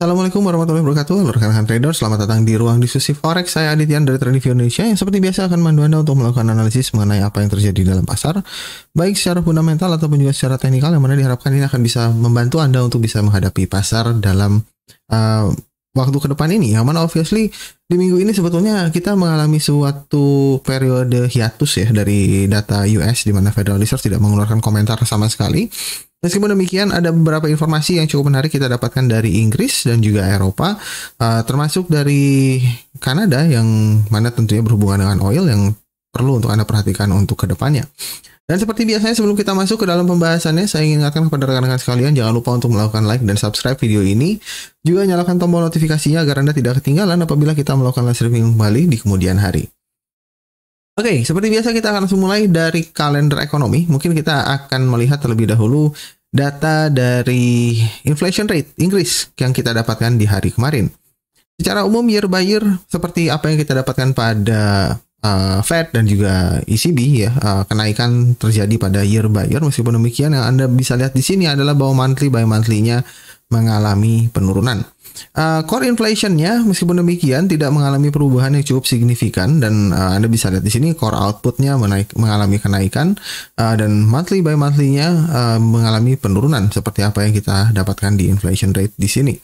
Assalamualaikum warahmatullahi wabarakatuh Halo rekan-rekan trader, selamat datang di ruang diskusi forex Saya Adityan dari Trading Indonesia Yang seperti biasa akan membantu Anda untuk melakukan analisis mengenai apa yang terjadi dalam pasar Baik secara fundamental ataupun juga secara teknikal Yang mana diharapkan ini akan bisa membantu Anda untuk bisa menghadapi pasar dalam uh, waktu ke depan ini yang mana obviously di minggu ini sebetulnya kita mengalami suatu periode hiatus ya dari data US di mana Federal Reserve tidak mengeluarkan komentar sama sekali Meskipun demikian, ada beberapa informasi yang cukup menarik kita dapatkan dari Inggris dan juga Eropa, uh, termasuk dari Kanada yang mana tentunya berhubungan dengan oil yang perlu untuk Anda perhatikan untuk kedepannya. Dan seperti biasanya sebelum kita masuk ke dalam pembahasannya, saya ingin ingatkan kepada rekan-rekan sekalian jangan lupa untuk melakukan like dan subscribe video ini. Juga nyalakan tombol notifikasinya agar Anda tidak ketinggalan apabila kita melakukan live streaming kembali di kemudian hari. Oke, okay, seperti biasa kita akan langsung mulai dari kalender ekonomi. Mungkin kita akan melihat terlebih dahulu data dari inflation rate Inggris yang kita dapatkan di hari kemarin. Secara umum year by year seperti apa yang kita dapatkan pada uh, Fed dan juga ECB ya uh, kenaikan terjadi pada year by year meskipun demikian yang Anda bisa lihat di sini adalah bahwa monthly by monthly-nya mengalami penurunan. Uh, core inflationnya meskipun demikian tidak mengalami perubahan yang cukup signifikan dan uh, Anda bisa lihat di sini core outputnya menaik, mengalami kenaikan uh, dan monthly by monthlynya uh, mengalami penurunan seperti apa yang kita dapatkan di inflation rate di sini.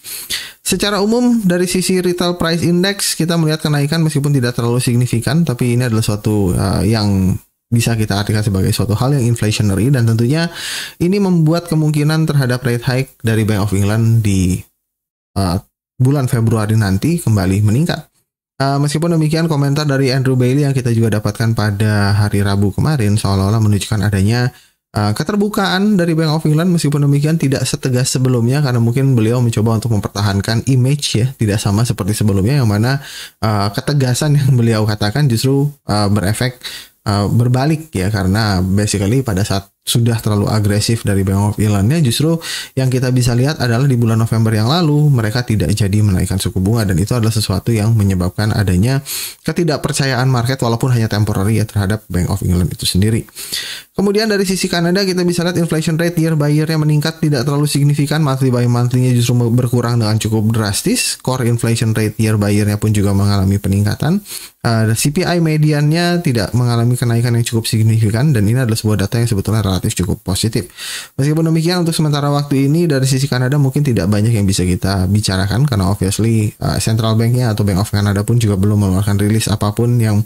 Secara umum dari sisi retail price index kita melihat kenaikan meskipun tidak terlalu signifikan tapi ini adalah suatu uh, yang bisa kita artikan sebagai suatu hal yang inflationary dan tentunya ini membuat kemungkinan terhadap rate hike dari Bank of England di Eh, bulan Februari nanti kembali meningkat. Uh, meskipun demikian, komentar dari Andrew Bailey yang kita juga dapatkan pada hari Rabu kemarin seolah-olah menunjukkan adanya uh, keterbukaan dari Bank of England. Meskipun demikian, tidak setegas sebelumnya karena mungkin beliau mencoba untuk mempertahankan image ya, tidak sama seperti sebelumnya yang mana uh, ketegasan yang beliau katakan justru uh, berefek uh, berbalik ya karena basically pada saat sudah terlalu agresif dari Bank of England-nya justru yang kita bisa lihat adalah di bulan November yang lalu mereka tidak jadi menaikkan suku bunga dan itu adalah sesuatu yang menyebabkan adanya ketidakpercayaan market walaupun hanya temporary ya terhadap Bank of England itu sendiri. Kemudian dari sisi Kanada kita bisa lihat inflation rate year by year-nya meningkat tidak terlalu signifikan monthly by monthly-nya justru berkurang dengan cukup drastis. Core inflation rate year by year-nya pun juga mengalami peningkatan. Uh, eh, CPI mediannya tidak mengalami kenaikan yang cukup signifikan dan ini adalah sebuah data yang sebetulnya relatif cukup positif. Meskipun demikian untuk sementara waktu ini dari sisi Kanada mungkin tidak banyak yang bisa kita bicarakan karena obviously uh, central banknya atau Bank of Canada pun juga belum mengeluarkan rilis apapun yang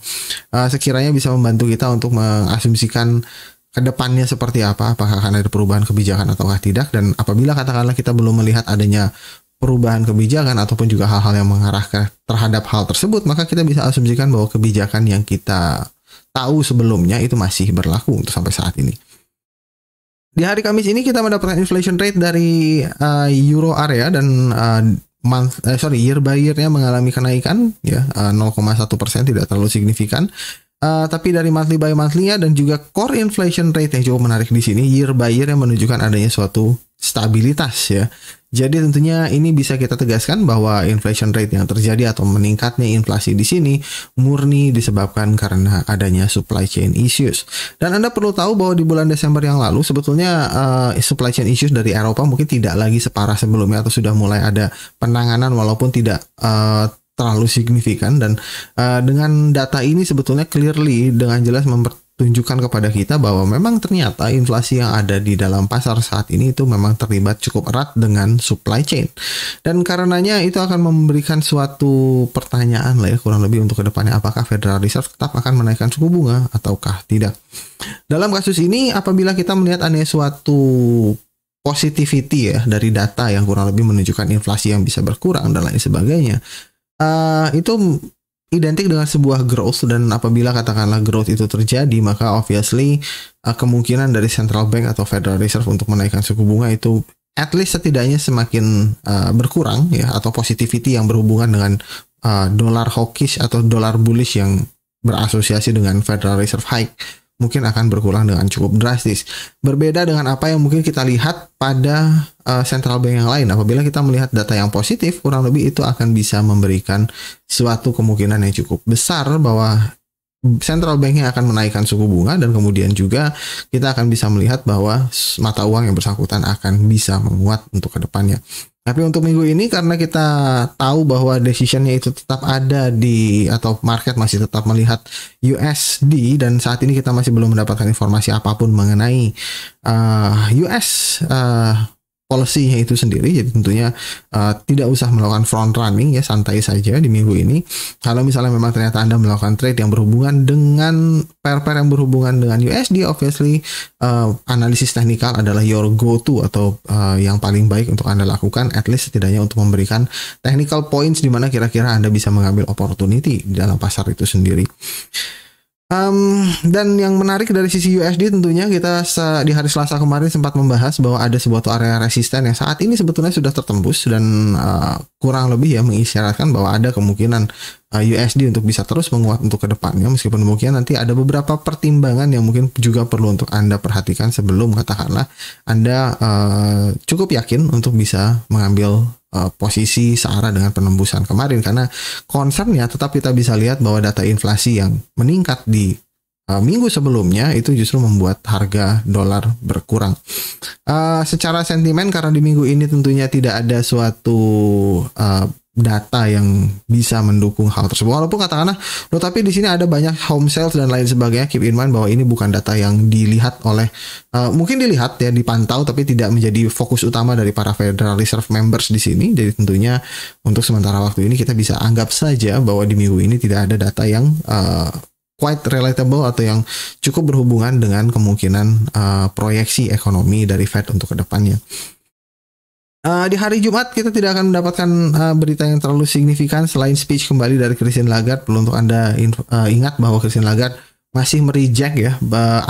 uh, sekiranya bisa membantu kita untuk mengasumsikan kedepannya seperti apa, apakah akan ada perubahan kebijakan ataukah tidak, dan apabila katakanlah kita belum melihat adanya perubahan kebijakan ataupun juga hal-hal yang mengarah ke terhadap hal tersebut, maka kita bisa asumsikan bahwa kebijakan yang kita tahu sebelumnya itu masih berlaku untuk sampai saat ini. Di hari Kamis ini kita mendapatkan inflation rate dari uh, euro area dan uh, month eh, sorry year by year-nya mengalami kenaikan ya uh, eh, 0,1 persen tidak terlalu signifikan. Uh, tapi dari monthly by monthly-nya dan juga core inflation rate yang cukup menarik di sini year by year yang menunjukkan adanya suatu stabilitas ya. Jadi tentunya ini bisa kita tegaskan bahwa inflation rate yang terjadi atau meningkatnya inflasi di sini murni disebabkan karena adanya supply chain issues. Dan Anda perlu tahu bahwa di bulan Desember yang lalu sebetulnya uh, supply chain issues dari Eropa mungkin tidak lagi separah sebelumnya atau sudah mulai ada penanganan walaupun tidak uh, terlalu signifikan dan uh, dengan data ini sebetulnya clearly dengan jelas memper tunjukkan kepada kita bahwa memang ternyata inflasi yang ada di dalam pasar saat ini itu memang terlibat cukup erat dengan supply chain. Dan karenanya itu akan memberikan suatu pertanyaan lah ya kurang lebih untuk kedepannya apakah Federal Reserve tetap akan menaikkan suku bunga ataukah tidak. Dalam kasus ini apabila kita melihat ada suatu positivity ya dari data yang kurang lebih menunjukkan inflasi yang bisa berkurang dan lain sebagainya, uh, itu identik dengan sebuah growth dan apabila katakanlah growth itu terjadi maka obviously uh, kemungkinan dari central bank atau Federal Reserve untuk menaikkan suku bunga itu at least setidaknya semakin uh, berkurang ya atau positivity yang berhubungan dengan uh, dolar hawkish atau dolar bullish yang berasosiasi dengan Federal Reserve hike mungkin akan berkurang dengan cukup drastis. Berbeda dengan apa yang mungkin kita lihat pada uh, central bank yang lain. Apabila kita melihat data yang positif, kurang lebih itu akan bisa memberikan suatu kemungkinan yang cukup besar bahwa central yang akan menaikkan suku bunga dan kemudian juga kita akan bisa melihat bahwa mata uang yang bersangkutan akan bisa menguat untuk kedepannya. Tapi untuk minggu ini karena kita tahu bahwa decisionnya itu tetap ada di atau market masih tetap melihat USD dan saat ini kita masih belum mendapatkan informasi apapun mengenai uh, eh, US uh, eh, policy-nya itu sendiri. Jadi tentunya uh, tidak usah melakukan front running ya, santai saja di minggu ini. Kalau misalnya memang ternyata Anda melakukan trade yang berhubungan dengan pair-pair yang berhubungan dengan USD, obviously uh, analisis teknikal adalah your go-to atau uh, yang paling baik untuk Anda lakukan, at least setidaknya untuk memberikan technical points di mana kira-kira Anda bisa mengambil opportunity di dalam pasar itu sendiri. Um, dan yang menarik dari sisi USD tentunya kita di hari Selasa kemarin sempat membahas bahwa ada sebuah area resisten yang saat ini sebetulnya sudah tertembus dan uh, kurang lebih ya mengisyaratkan bahwa ada kemungkinan USD uh, untuk bisa terus menguat untuk kedepannya meskipun mungkin nanti ada beberapa pertimbangan yang mungkin juga perlu untuk anda perhatikan sebelum katakanlah anda uh, cukup yakin untuk bisa mengambil uh, posisi searah dengan penembusan kemarin karena concernnya tetap kita bisa lihat bahwa data inflasi yang meningkat di uh, minggu sebelumnya itu justru membuat harga dolar berkurang uh, secara sentimen karena di minggu ini tentunya tidak ada suatu uh, data yang bisa mendukung hal tersebut. Walaupun katakanlah, lo tapi di sini ada banyak home sales dan lain sebagainya. Keep in mind bahwa ini bukan data yang dilihat oleh uh, mungkin dilihat ya dipantau tapi tidak menjadi fokus utama dari para Federal Reserve members di sini. Jadi tentunya untuk sementara waktu ini kita bisa anggap saja bahwa di minggu ini tidak ada data yang uh, quite relatable atau yang cukup berhubungan dengan kemungkinan uh, proyeksi ekonomi dari Fed untuk kedepannya. Uh, di hari Jumat kita tidak akan mendapatkan uh, berita yang terlalu signifikan selain speech kembali dari Christian Lagarde. Perlu untuk anda uh, ingat bahwa Christian Lagarde masih mereject ya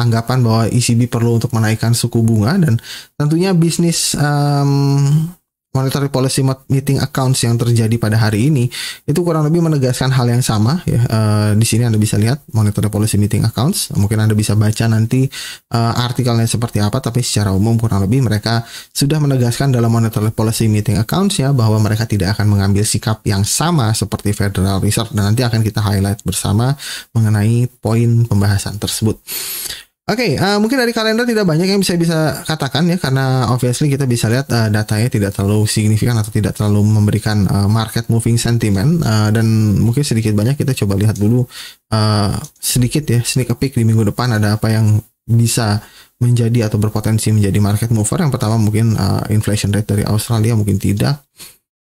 anggapan bahwa ECB perlu untuk menaikkan suku bunga dan tentunya bisnis um, monetary policy meeting accounts yang terjadi pada hari ini itu kurang lebih menegaskan hal yang sama ya uh, di sini anda bisa lihat monetary policy meeting accounts mungkin anda bisa baca nanti uh, artikelnya seperti apa tapi secara umum kurang lebih mereka sudah menegaskan dalam monetary policy meeting accounts ya bahwa mereka tidak akan mengambil sikap yang sama seperti Federal Reserve dan nanti akan kita highlight bersama mengenai poin pembahasan tersebut. Oke, okay, uh, eh, mungkin dari kalender tidak banyak yang bisa bisa katakan ya karena obviously kita bisa lihat uh, datanya tidak terlalu signifikan atau tidak terlalu memberikan uh, market moving sentiment uh, dan mungkin sedikit banyak kita coba lihat dulu uh, sedikit ya sneak peek di minggu depan ada apa yang bisa menjadi atau berpotensi menjadi market mover. Yang pertama mungkin uh, inflation rate dari Australia mungkin tidak.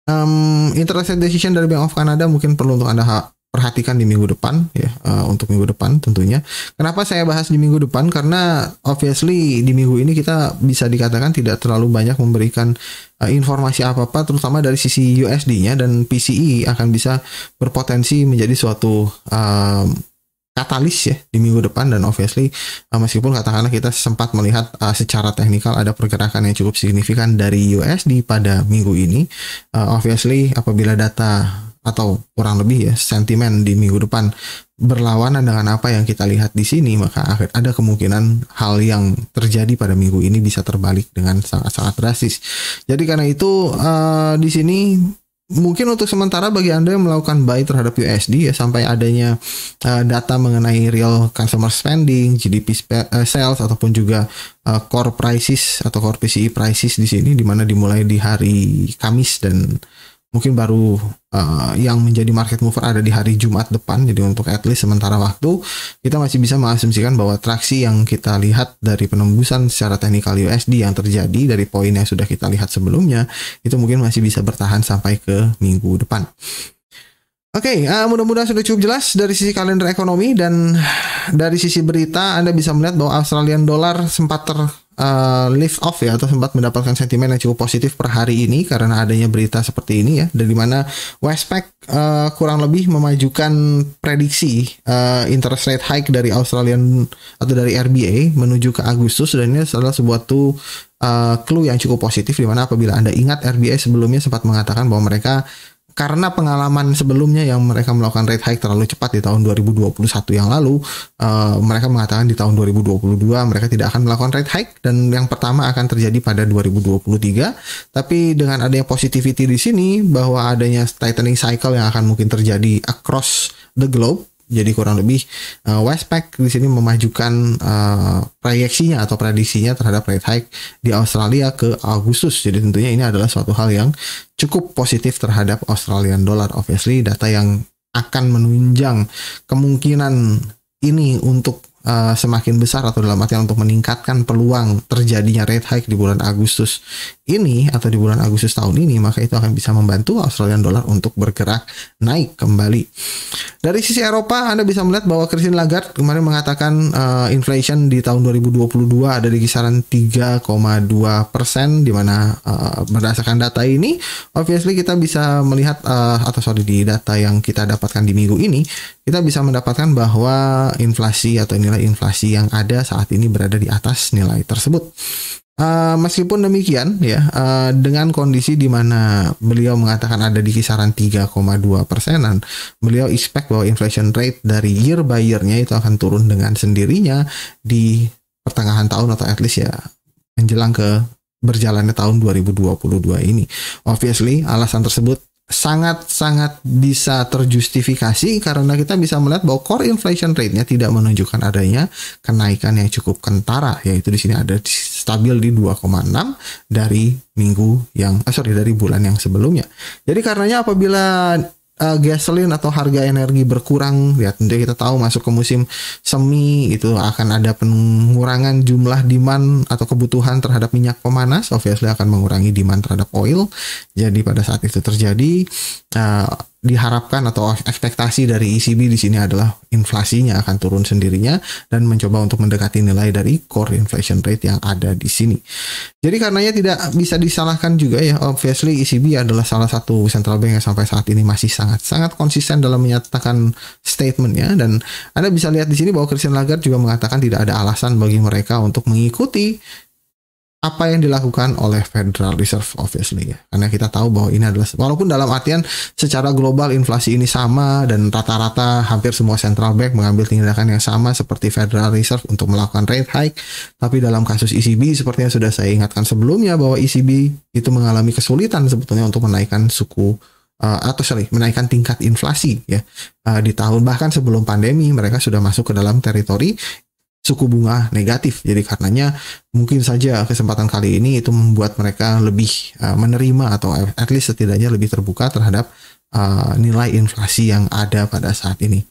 Um, interest rate decision dari Bank of Canada mungkin perlu untuk Anda perhatikan di minggu depan ya uh, untuk minggu depan tentunya. Kenapa saya bahas di minggu depan? Karena obviously di minggu ini kita bisa dikatakan tidak terlalu banyak memberikan uh, informasi apa-apa terutama dari sisi USD-nya dan PCE akan bisa berpotensi menjadi suatu um, katalis ya di minggu depan dan obviously uh, meskipun katakanlah kita sempat melihat uh, secara teknikal ada pergerakan yang cukup signifikan dari USD pada minggu ini uh, obviously apabila data atau kurang lebih ya sentimen di minggu depan berlawanan dengan apa yang kita lihat di sini maka akhir ada kemungkinan hal yang terjadi pada minggu ini bisa terbalik dengan sangat-sangat drastis. Jadi karena itu uh, di sini mungkin untuk sementara bagi Anda yang melakukan buy terhadap USD ya sampai adanya uh, data mengenai real consumer spending, GDP sp uh, eh, sales ataupun juga uh, core prices atau core PCE prices di sini dimana dimulai di hari Kamis dan mungkin baru uh, yang menjadi market mover ada di hari Jumat depan. Jadi untuk at least sementara waktu kita masih bisa mengasumsikan bahwa traksi yang kita lihat dari penembusan secara teknikal USD yang terjadi dari poin yang sudah kita lihat sebelumnya itu mungkin masih bisa bertahan sampai ke minggu depan. Oke, okay, uh, eh, mudah-mudahan sudah cukup jelas dari sisi kalender ekonomi dan dari sisi berita Anda bisa melihat bahwa Australian dollar sempat ter uh, lift off ya atau sempat mendapatkan sentimen yang cukup positif per hari ini karena adanya berita seperti ini ya dan dimana Westpac uh, kurang lebih memajukan prediksi uh, interest rate hike dari Australian atau dari RBA menuju ke Agustus dan ini adalah sebuah tuh uh, clue yang cukup positif dimana apabila Anda ingat RBA sebelumnya sempat mengatakan bahwa mereka karena pengalaman sebelumnya yang mereka melakukan rate hike terlalu cepat di tahun 2021 yang lalu, uh, mereka mengatakan di tahun 2022 mereka tidak akan melakukan rate hike dan yang pertama akan terjadi pada 2023. Tapi dengan adanya positivity di sini bahwa adanya tightening cycle yang akan mungkin terjadi across the globe jadi kurang lebih uh, eh, Westpac di sini memajukan uh, proyeksinya atau prediksinya terhadap rate hike di Australia ke Agustus. Jadi tentunya ini adalah suatu hal yang cukup positif terhadap Australian dollar obviously data yang akan menunjang kemungkinan ini untuk uh, semakin besar atau dalam artian untuk meningkatkan peluang terjadinya rate hike di bulan Agustus ini atau di bulan Agustus tahun ini maka itu akan bisa membantu Australian dollar untuk bergerak naik kembali. Dari sisi Eropa Anda bisa melihat bahwa Christine Lagarde kemarin mengatakan uh, inflation di tahun 2022 ada di kisaran 3,2 persen di mana uh, berdasarkan data ini obviously kita bisa melihat uh, atau sorry di data yang kita dapatkan di minggu ini kita bisa mendapatkan bahwa inflasi atau nilai inflasi yang ada saat ini berada di atas nilai tersebut. Uh, meskipun demikian ya uh, dengan kondisi di mana beliau mengatakan ada di kisaran 3,2 persenan, beliau expect bahwa inflation rate dari year by year-nya itu akan turun dengan sendirinya di pertengahan tahun atau at least ya menjelang ke berjalannya tahun 2022 ini. Obviously alasan tersebut sangat-sangat bisa terjustifikasi karena kita bisa melihat bahwa core inflation rate-nya tidak menunjukkan adanya kenaikan yang cukup kentara yaitu di sini ada di stabil di 2,6 dari minggu yang eh, sorry dari bulan yang sebelumnya. Jadi karenanya apabila uh, eh, gasolin atau harga energi berkurang ya tentu kita tahu masuk ke musim semi itu akan ada pengurangan jumlah demand atau kebutuhan terhadap minyak pemanas obviously akan mengurangi demand terhadap oil jadi pada saat itu terjadi uh, diharapkan atau ekspektasi dari ECB di sini adalah inflasinya akan turun sendirinya dan mencoba untuk mendekati nilai dari core inflation rate yang ada di sini. Jadi karenanya tidak bisa disalahkan juga ya, obviously ECB adalah salah satu central bank yang sampai saat ini masih sangat-sangat konsisten dalam menyatakan statementnya dan Anda bisa lihat di sini bahwa Christian Lagarde juga mengatakan tidak ada alasan bagi mereka untuk mengikuti apa yang dilakukan oleh Federal Reserve obviously ya. Karena kita tahu bahwa ini adalah walaupun dalam artian secara global inflasi ini sama dan rata-rata hampir semua central bank mengambil tindakan yang sama seperti Federal Reserve untuk melakukan rate hike, tapi dalam kasus ECB sepertinya sudah saya ingatkan sebelumnya bahwa ECB itu mengalami kesulitan sebetulnya untuk menaikkan suku uh, atau sorry menaikkan tingkat inflasi ya uh, di tahun bahkan sebelum pandemi mereka sudah masuk ke dalam teritori suku bunga negatif. Jadi karenanya mungkin saja kesempatan kali ini itu membuat mereka lebih eh, menerima atau at least setidaknya lebih terbuka terhadap eh, nilai inflasi yang ada pada saat ini.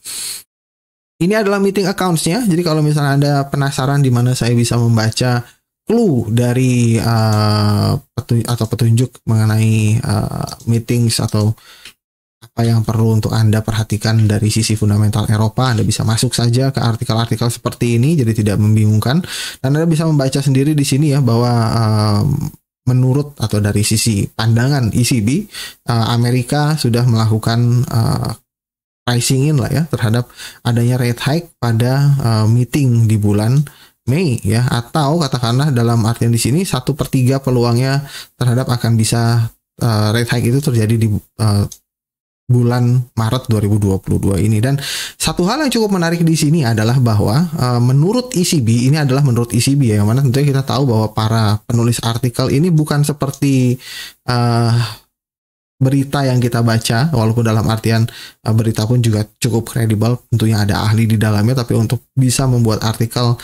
Ini adalah meeting accounts-nya. Jadi kalau misalnya Anda penasaran di mana saya bisa membaca clue dari uh, eh, petunjuk atau petunjuk mengenai uh, meetings atau apa yang perlu untuk Anda perhatikan dari sisi fundamental Eropa. Anda bisa masuk saja ke artikel-artikel seperti ini, jadi tidak membingungkan. Dan Anda bisa membaca sendiri di sini ya bahwa um, menurut atau dari sisi pandangan ECB, uh, eh, Amerika sudah melakukan uh, eh, pricing in lah ya terhadap adanya rate hike pada uh, meeting di bulan Mei ya atau katakanlah dalam artian di sini satu per tiga peluangnya terhadap akan bisa uh, rate hike itu terjadi di uh, bulan Maret 2022 ini dan satu hal yang cukup menarik di sini adalah bahwa eh, e, menurut ECB ini adalah menurut ECB ya yang mana tentunya kita tahu bahwa para penulis artikel ini bukan seperti e, berita yang kita baca walaupun dalam artian e, berita pun juga cukup kredibel tentunya ada ahli di dalamnya tapi untuk bisa membuat artikel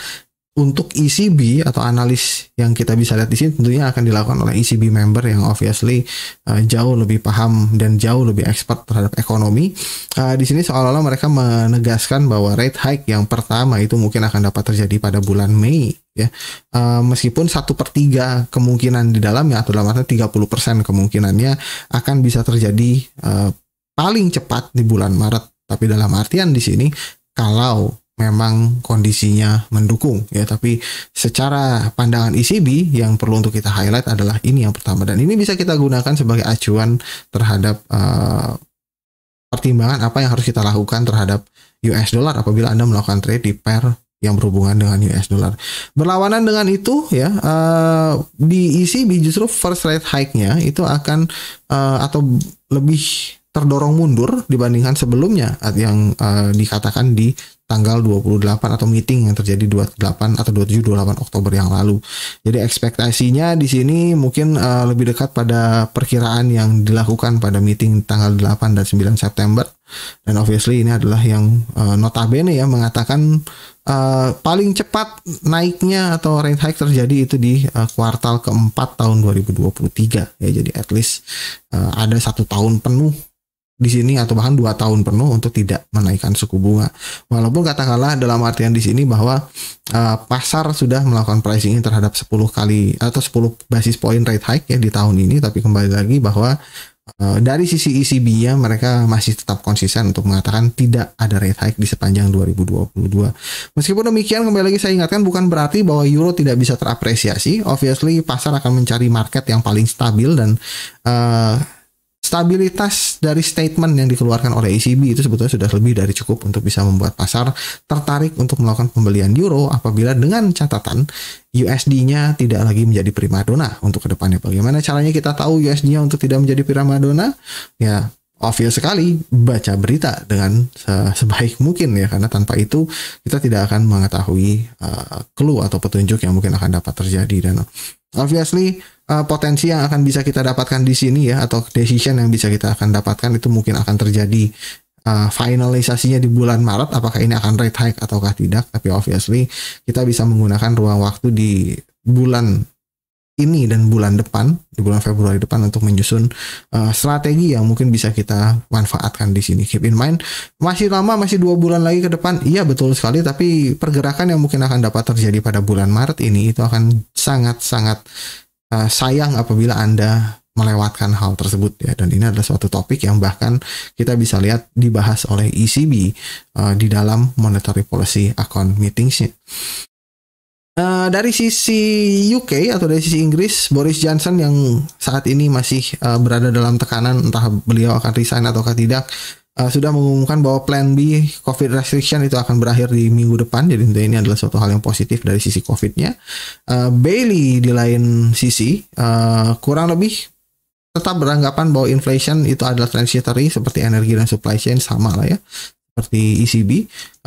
untuk ECB atau analis yang kita bisa lihat di sini tentunya akan dilakukan oleh ECB member yang obviously uh, jauh lebih paham dan jauh lebih expert terhadap ekonomi. Uh, di sini seolah-olah mereka menegaskan bahwa rate hike yang pertama itu mungkin akan dapat terjadi pada bulan Mei ya uh, meskipun satu per tiga kemungkinan di dalamnya atau dalam artinya 30% kemungkinannya akan bisa terjadi uh, paling cepat di bulan Maret. Tapi dalam artian di sini kalau memang kondisinya mendukung ya tapi secara pandangan ECB yang perlu untuk kita highlight adalah ini yang pertama dan ini bisa kita gunakan sebagai acuan terhadap uh, pertimbangan apa yang harus kita lakukan terhadap US dollar apabila Anda melakukan trade di pair yang berhubungan dengan US dollar. Berlawanan dengan itu ya uh, di ECB justru first rate hike-nya itu akan uh, atau lebih terdorong mundur dibandingkan sebelumnya yang uh, dikatakan di tanggal 28 atau meeting yang terjadi 28 atau 27 28 Oktober yang lalu. Jadi ekspektasinya di sini mungkin uh, lebih dekat pada perkiraan yang dilakukan pada meeting tanggal 8 dan 9 September. Dan obviously ini adalah yang uh, notabene ya mengatakan uh, paling cepat naiknya atau rate hike terjadi itu di uh, kuartal keempat tahun 2023 ya jadi at least uh, ada satu tahun penuh di sini atau bahkan dua tahun penuh untuk tidak menaikkan suku bunga. Walaupun katakanlah dalam artian di sini bahwa uh, pasar sudah melakukan pricing terhadap 10 kali atau 10 basis point rate hike ya di tahun ini tapi kembali lagi bahwa eh, dari sisi ECB-nya mereka masih tetap konsisten untuk mengatakan tidak ada rate hike di sepanjang 2022. Meskipun demikian kembali lagi saya ingatkan bukan berarti bahwa euro tidak bisa terapresiasi. Obviously pasar akan mencari market yang paling stabil dan uh, Stabilitas dari statement yang dikeluarkan oleh ECB itu sebetulnya sudah lebih dari cukup untuk bisa membuat pasar tertarik untuk melakukan pembelian euro apabila dengan catatan USD-nya tidak lagi menjadi primadona untuk kedepannya. Bagaimana caranya kita tahu USD-nya untuk tidak menjadi primadona? Ya, obvious sekali baca berita dengan sebaik mungkin ya karena tanpa itu kita tidak akan mengetahui uh, clue atau petunjuk yang mungkin akan dapat terjadi dan obviously uh, potensi yang akan bisa kita dapatkan di sini ya atau decision yang bisa kita akan dapatkan itu mungkin akan terjadi uh, finalisasinya di bulan Maret apakah ini akan rate hike ataukah tidak tapi obviously kita bisa menggunakan ruang waktu di bulan ini dan bulan depan di bulan Februari depan untuk menyusun uh, strategi yang mungkin bisa kita manfaatkan di sini. Keep in mind masih lama masih dua bulan lagi ke depan. Iya betul sekali tapi pergerakan yang mungkin akan dapat terjadi pada bulan Maret ini itu akan sangat sangat uh, sayang apabila Anda melewatkan hal tersebut ya dan ini adalah suatu topik yang bahkan kita bisa lihat dibahas oleh ECB uh, eh, di dalam monetary policy account meetingsnya. Uh, eh, dari sisi UK atau dari sisi Inggris, Boris Johnson yang saat ini masih uh, berada dalam tekanan entah beliau akan resign atau tidak, Eh, sudah mengumumkan bahwa plan B COVID restriction itu akan berakhir di minggu depan. Jadi ini adalah suatu hal yang positif dari sisi COVID-nya. Uh, Bailey di lain sisi uh, kurang lebih tetap beranggapan bahwa inflation itu adalah transitory seperti energi dan supply chain sama lah ya seperti ECB.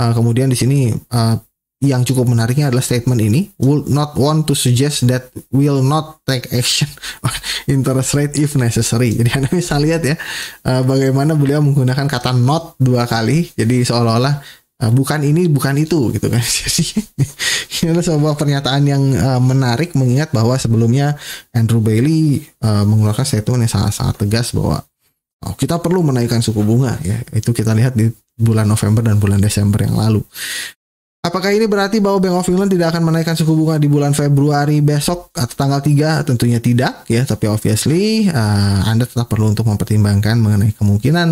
Uh, kemudian di sini uh, yang cukup menariknya adalah statement ini will not want to suggest that will not take action on interest rate if necessary. Jadi Anda bisa lihat ya eh, bagaimana beliau menggunakan kata not dua kali. Jadi seolah-olah eh, bukan ini bukan itu gitu kan. Jadi ini adalah sebuah pernyataan yang eh, menarik mengingat bahwa sebelumnya Andrew Bailey mengeluarkan statement yang sangat-sangat tegas bahwa oh, kita perlu menaikkan suku bunga ya. Itu kita lihat di bulan November dan bulan Desember yang lalu. Apakah ini berarti bahwa Bank of England tidak akan menaikkan suku bunga di bulan Februari besok atau tanggal 3? Tentunya tidak ya, tapi obviously uh, Anda tetap perlu untuk mempertimbangkan mengenai kemungkinan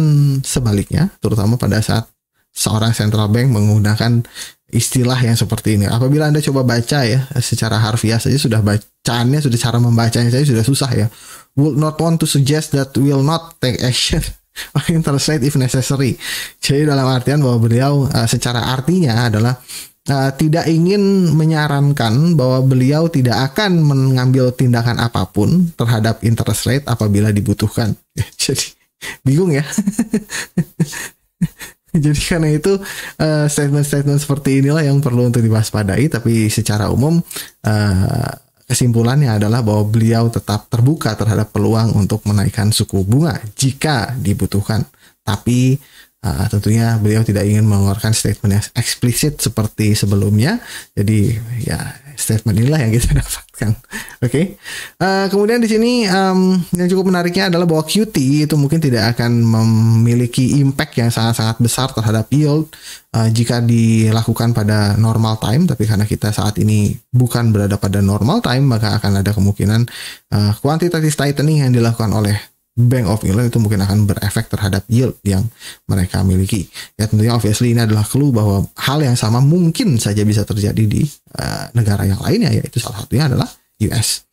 sebaliknya, terutama pada saat seorang central bank menggunakan istilah yang seperti ini. Apabila Anda coba baca ya, secara harfiah saja sudah bacaannya, sudah cara membacanya saja sudah susah ya. Would not want to suggest that will not take action translate if necessary. Jadi dalam artian bahwa beliau uh, secara artinya adalah uh, tidak ingin menyarankan bahwa beliau tidak akan mengambil tindakan apapun terhadap interest rate apabila dibutuhkan. Jadi bingung ya. Jadi karena itu eh, statement-statement uh, seperti inilah yang perlu untuk diwaspadai. Tapi secara umum uh, Kesimpulannya adalah bahwa beliau tetap terbuka terhadap peluang untuk menaikkan suku bunga jika dibutuhkan. Tapi uh, tentunya beliau tidak ingin mengeluarkan statement yang eksplisit seperti sebelumnya. Jadi ya statement inilah yang kita dapatkan. Oke. Okay? Uh, eh, kemudian di sini um, yang cukup menariknya adalah bahwa QT itu mungkin tidak akan memiliki impact yang sangat-sangat besar terhadap yield uh, jika dilakukan pada normal time. Tapi karena kita saat ini bukan berada pada normal time, maka akan ada kemungkinan uh, quantitative tightening yang dilakukan oleh Bank of England itu mungkin akan berefek terhadap yield yang mereka miliki. Ya tentunya obviously ini adalah clue bahwa hal yang sama mungkin saja bisa terjadi di uh, negara yang lainnya yaitu salah satunya adalah US.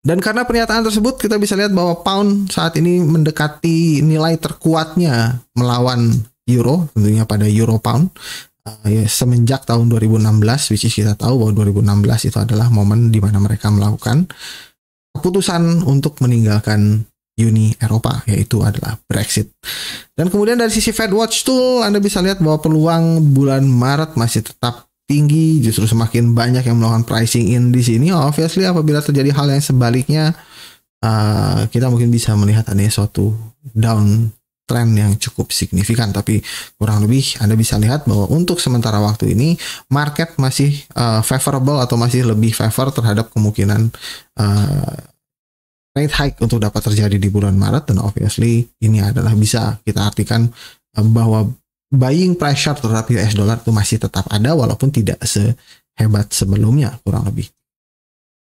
Dan karena pernyataan tersebut kita bisa lihat bahwa pound saat ini mendekati nilai terkuatnya melawan euro tentunya pada euro pound uh, semenjak tahun 2016 which is kita tahu bahwa 2016 itu adalah momen di mana mereka melakukan keputusan untuk meninggalkan Uni Eropa yaitu adalah Brexit. Dan kemudian dari sisi Fed Watch Tool Anda bisa lihat bahwa peluang bulan Maret masih tetap tinggi justru semakin banyak yang melakukan pricing in di sini obviously apabila terjadi hal yang sebaliknya uh, kita mungkin bisa melihat ada suatu down trend yang cukup signifikan tapi kurang lebih Anda bisa lihat bahwa untuk sementara waktu ini market masih uh, favorable atau masih lebih favor terhadap kemungkinan uh, rate hike untuk dapat terjadi di bulan Maret dan obviously ini adalah bisa kita artikan eh, bahwa buying pressure terhadap US dollar itu masih tetap ada walaupun tidak sehebat sebelumnya kurang lebih.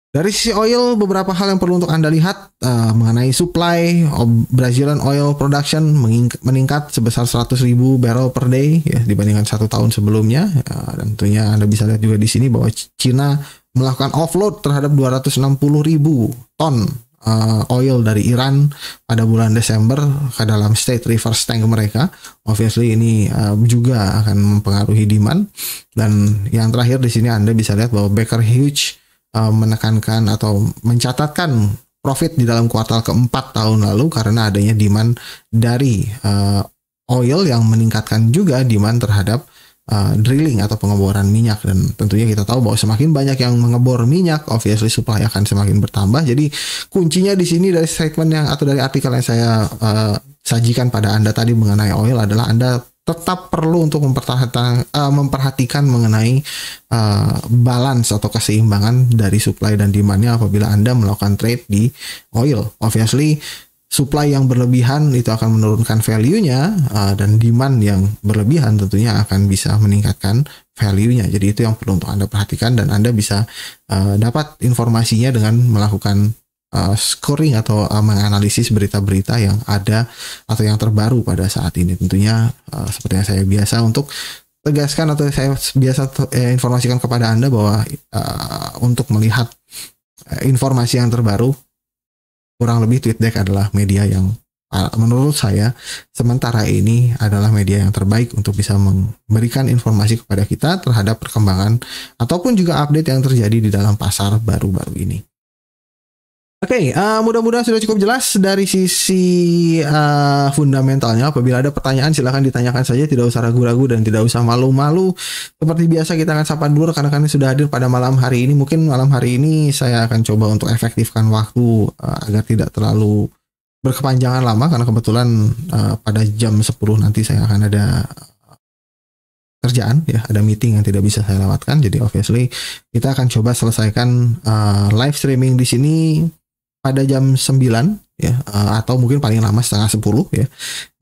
Dari sisi oil, beberapa hal yang perlu untuk Anda lihat uh, mengenai supply Brazilian oil production meningkat sebesar 100 ribu barrel per day ya, dibandingkan satu tahun sebelumnya. Uh, dan tentunya Anda bisa lihat juga di sini bahwa Cina melakukan offload terhadap 260 ribu ton uh, oil dari Iran pada bulan Desember ke dalam state reverse tank mereka. Obviously ini uh, juga akan mempengaruhi demand. Dan yang terakhir di sini Anda bisa lihat bahwa Baker Hughes uh, menekankan atau mencatatkan profit di dalam kuartal keempat tahun lalu karena adanya demand dari uh, oil yang meningkatkan juga demand terhadap uh, drilling atau pengeboran minyak dan tentunya kita tahu bahwa semakin banyak yang mengebor minyak obviously supply akan semakin bertambah jadi kuncinya di sini dari statement yang atau dari artikel yang saya uh, sajikan pada Anda tadi mengenai oil adalah Anda tetap perlu untuk memperhatikan, uh, memperhatikan mengenai uh, balance atau keseimbangan dari supply dan demandnya apabila Anda melakukan trade di oil. Obviously supply yang berlebihan itu akan menurunkan value-nya uh, dan demand yang berlebihan tentunya akan bisa meningkatkan value-nya. Jadi itu yang perlu untuk Anda perhatikan dan Anda bisa uh, dapat informasinya dengan melakukan uh, scoring atau uh, menganalisis berita-berita yang ada atau yang terbaru pada saat ini. Tentunya uh, seperti yang saya biasa untuk tegaskan atau saya biasa eh, informasikan kepada Anda bahwa uh, untuk melihat eh, informasi yang terbaru kurang lebih TweetDeck adalah media yang ah, menurut saya sementara ini adalah media yang terbaik untuk bisa memberikan informasi kepada kita terhadap perkembangan ataupun juga update yang terjadi di dalam pasar baru-baru ini. Oke, okay, uh, eh, mudah-mudahan sudah cukup jelas dari sisi uh, fundamentalnya. Apabila ada pertanyaan, silahkan ditanyakan saja. Tidak usah ragu-ragu dan tidak usah malu-malu. Seperti biasa, kita akan sapa dulu karena kami sudah hadir pada malam hari ini. Mungkin malam hari ini saya akan coba untuk efektifkan waktu uh, agar tidak terlalu berkepanjangan lama. Karena kebetulan uh, pada jam 10 nanti saya akan ada kerjaan ya ada meeting yang tidak bisa saya lewatkan jadi obviously kita akan coba selesaikan uh, live streaming di sini pada jam 9 ya eh, atau mungkin paling lama setengah 10 ya.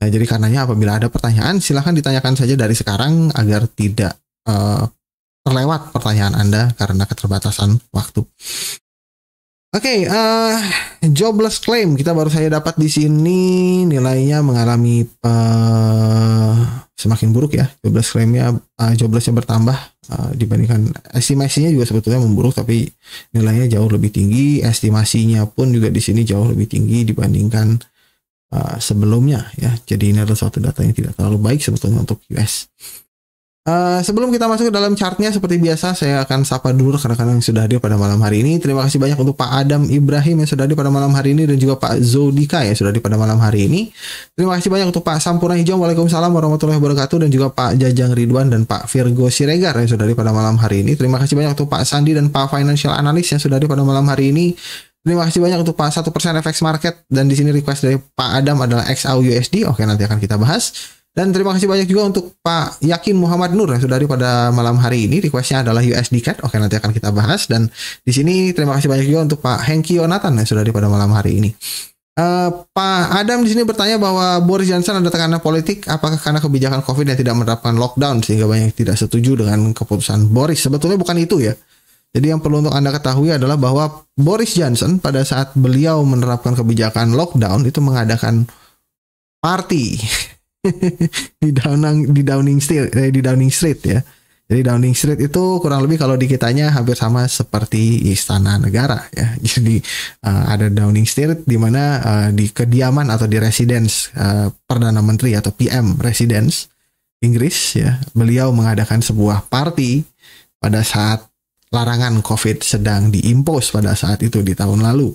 Nah, jadi karenanya apabila ada pertanyaan silahkan ditanyakan saja dari sekarang agar tidak uh, terlewat pertanyaan Anda karena keterbatasan waktu. Oke, okay, uh, eh, jobless claim kita baru saja dapat di sini nilainya mengalami uh, semakin buruk ya. Jobless claimnya uh, joblessnya bertambah uh, dibandingkan estimasinya juga sebetulnya memburuk tapi nilainya jauh lebih tinggi. Estimasinya pun juga di sini jauh lebih tinggi dibandingkan uh, sebelumnya ya. Jadi ini adalah suatu data yang tidak terlalu baik sebetulnya untuk US. Uh, sebelum kita masuk ke dalam chartnya seperti biasa saya akan sapa dulu karena kadang, yang sudah hadir pada malam hari ini. Terima kasih banyak untuk Pak Adam Ibrahim yang sudah hadir pada malam hari ini dan juga Pak Zodika yang sudah hadir pada malam hari ini. Terima kasih banyak untuk Pak Sampurna Hijau, Waalaikumsalam warahmatullahi wabarakatuh dan juga Pak Jajang Ridwan dan Pak Virgo Siregar yang sudah hadir pada malam hari ini. Terima kasih banyak untuk Pak Sandi dan Pak Financial Analyst yang sudah hadir pada malam hari ini. Terima kasih banyak untuk Pak 1% FX Market dan di sini request dari Pak Adam adalah XAUUSD. Oke, nanti akan kita bahas. Dan terima kasih banyak juga untuk Pak Yakin Muhammad Nur yang sudah pada malam hari ini. Requestnya adalah USD Cat. Oke nanti akan kita bahas. Dan di sini terima kasih banyak juga untuk Pak Hengki Yonatan yang sudah pada malam hari ini. Uh, Pak Adam di sini bertanya bahwa Boris Johnson ada tekanan politik apakah karena kebijakan COVID yang tidak menerapkan lockdown sehingga banyak tidak setuju dengan keputusan Boris. Sebetulnya bukan itu ya. Jadi yang perlu untuk Anda ketahui adalah bahwa Boris Johnson pada saat beliau menerapkan kebijakan lockdown itu mengadakan party di Downing di Downing Street eh, di Downing Street ya. Jadi Downing Street itu kurang lebih kalau di kitanya hampir sama seperti istana negara ya. Jadi uh, ada Downing Street di mana uh, di kediaman atau di residence uh, perdana menteri atau PM residence Inggris ya. Beliau mengadakan sebuah party pada saat larangan COVID sedang diimpos pada saat itu di tahun lalu.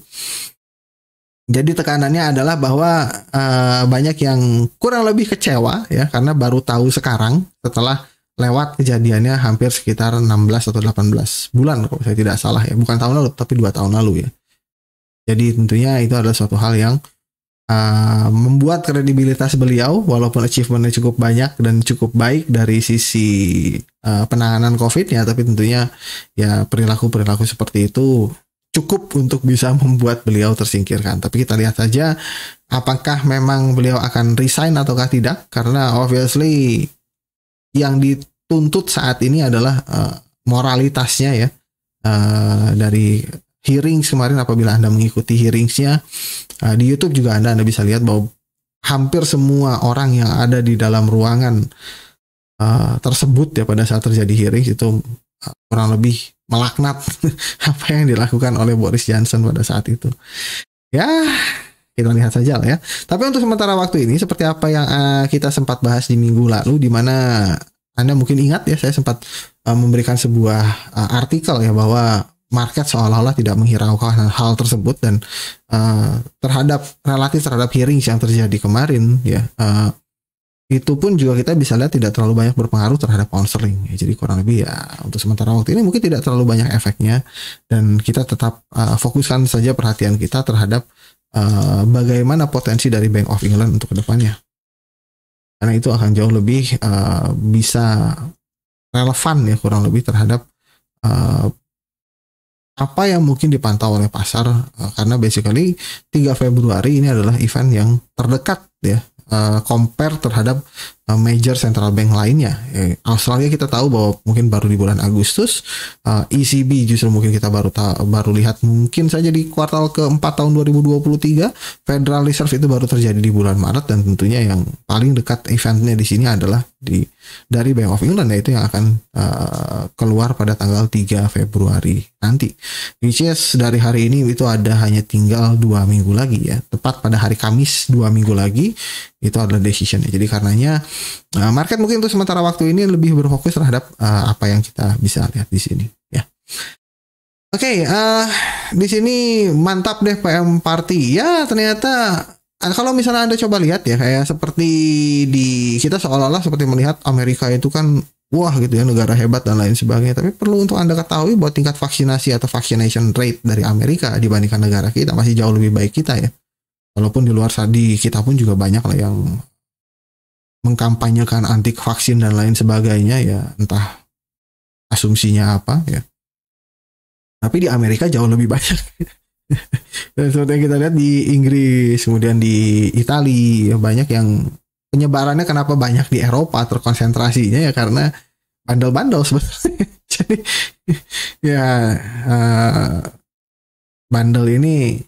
Jadi tekanannya adalah bahwa uh, banyak yang kurang lebih kecewa ya karena baru tahu sekarang setelah lewat kejadiannya hampir sekitar 16 atau 18 bulan kalau saya tidak salah ya bukan tahun lalu tapi dua tahun lalu ya. Jadi tentunya itu adalah suatu hal yang uh, membuat kredibilitas beliau walaupun achievementnya cukup banyak dan cukup baik dari sisi uh, penanganan COVID ya tapi tentunya ya perilaku perilaku seperti itu cukup untuk bisa membuat beliau tersingkirkan. Tapi kita lihat saja apakah memang beliau akan resign ataukah tidak karena obviously yang dituntut saat ini adalah uh, moralitasnya ya. Uh, dari hearings kemarin apabila Anda mengikuti hearingsnya uh, di YouTube juga Anda Anda bisa lihat bahwa hampir semua orang yang ada di dalam ruangan uh, tersebut ya pada saat terjadi hearing itu kurang lebih melaknat apa yang dilakukan oleh Boris Johnson pada saat itu. Ya, kita lihat saja lah ya. Tapi untuk sementara waktu ini seperti apa yang uh, kita sempat bahas di minggu lalu di mana Anda mungkin ingat ya saya sempat uh, memberikan sebuah uh, artikel ya bahwa market seolah-olah tidak menghiraukan hal, tersebut dan uh, terhadap relatif terhadap hearings yang terjadi kemarin ya uh, itu pun juga kita bisa lihat tidak terlalu banyak berpengaruh terhadap counseling. Ya, jadi kurang lebih ya untuk sementara waktu ini mungkin tidak terlalu banyak efeknya dan kita tetap uh, fokuskan saja perhatian kita terhadap uh, bagaimana potensi dari Bank of England untuk kedepannya. Karena itu akan jauh lebih uh, bisa relevan ya kurang lebih terhadap uh, apa yang mungkin dipantau oleh pasar uh, karena basically 3 Februari ini adalah event yang terdekat ya uh, compare terhadap Eh, major central bank lainnya. Eh, Australia kita tahu bahwa mungkin baru di bulan Agustus ECB eh, e justru mungkin kita baru baru lihat mungkin saja di kuartal keempat tahun 2023 Federal Reserve itu baru terjadi di bulan Maret dan tentunya yang paling dekat eventnya di sini adalah di dari Bank of England yaitu yang akan uh, keluar pada tanggal 3 Februari nanti. Which is dari hari ini itu ada hanya tinggal dua minggu lagi ya. Tepat pada hari Kamis dua minggu lagi itu adalah decisionnya. Jadi karenanya Nah, market mungkin untuk sementara waktu ini lebih berfokus terhadap uh, apa yang kita bisa lihat di sini ya. Oke, okay, uh, eh, di sini mantap deh PM Party. Ya, ternyata eh, kalau misalnya Anda coba lihat ya kayak seperti di kita seolah-olah seperti melihat Amerika itu kan wah gitu ya negara hebat dan lain sebagainya tapi perlu untuk anda ketahui bahwa tingkat vaksinasi atau vaccination rate dari Amerika dibandingkan negara kita masih jauh lebih baik kita ya walaupun di luar di kita pun juga banyak lah yang mengkampanyekan anti vaksin dan lain sebagainya ya entah asumsinya apa ya. Tapi di Amerika jauh lebih banyak. dan seperti yang kita lihat di Inggris, kemudian di Italia ya banyak yang penyebarannya kenapa banyak di Eropa terkonsentrasinya ya karena bandel-bandel sebetulnya. Jadi ya uh, bandel ini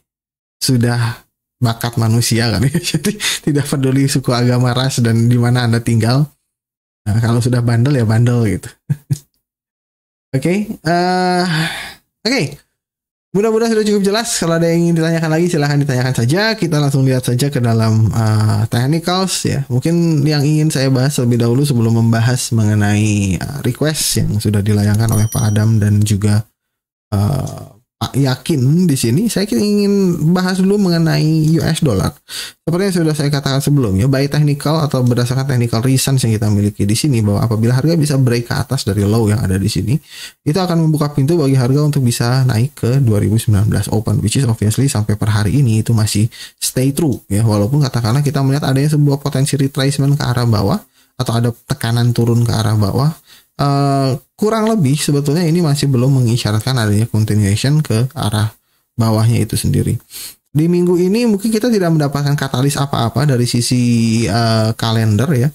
sudah bakat manusia kan ya. Jadi tidak peduli suku agama ras dan di mana Anda tinggal. Nah, kalau sudah bandel ya bandel gitu. Oke. okay. Uh, eh, Oke. Okay. Mudah-mudahan sudah cukup jelas. Kalau ada yang ingin ditanyakan lagi silahkan ditanyakan saja. Kita langsung lihat saja ke dalam uh, technicals ya. Mungkin yang ingin saya bahas lebih dahulu sebelum membahas mengenai uh, request yang sudah dilayangkan oleh Pak Adam dan juga uh, Ah, yakin hmm, di sini saya ingin bahas dulu mengenai US dollar. Seperti yang sudah saya katakan sebelumnya, baik technical atau berdasarkan technical reasons yang kita miliki di sini bahwa apabila harga bisa break ke atas dari low yang ada di sini, itu akan membuka pintu bagi harga untuk bisa naik ke 2019 open which is obviously sampai per hari ini itu masih stay true ya walaupun katakanlah kita melihat adanya sebuah potensi retracement ke arah bawah atau ada tekanan turun ke arah bawah Eh, kurang lebih sebetulnya ini masih belum mengisyaratkan adanya continuation ke arah bawahnya itu sendiri. Di minggu ini mungkin kita tidak mendapatkan katalis apa-apa dari sisi uh, kalender ya.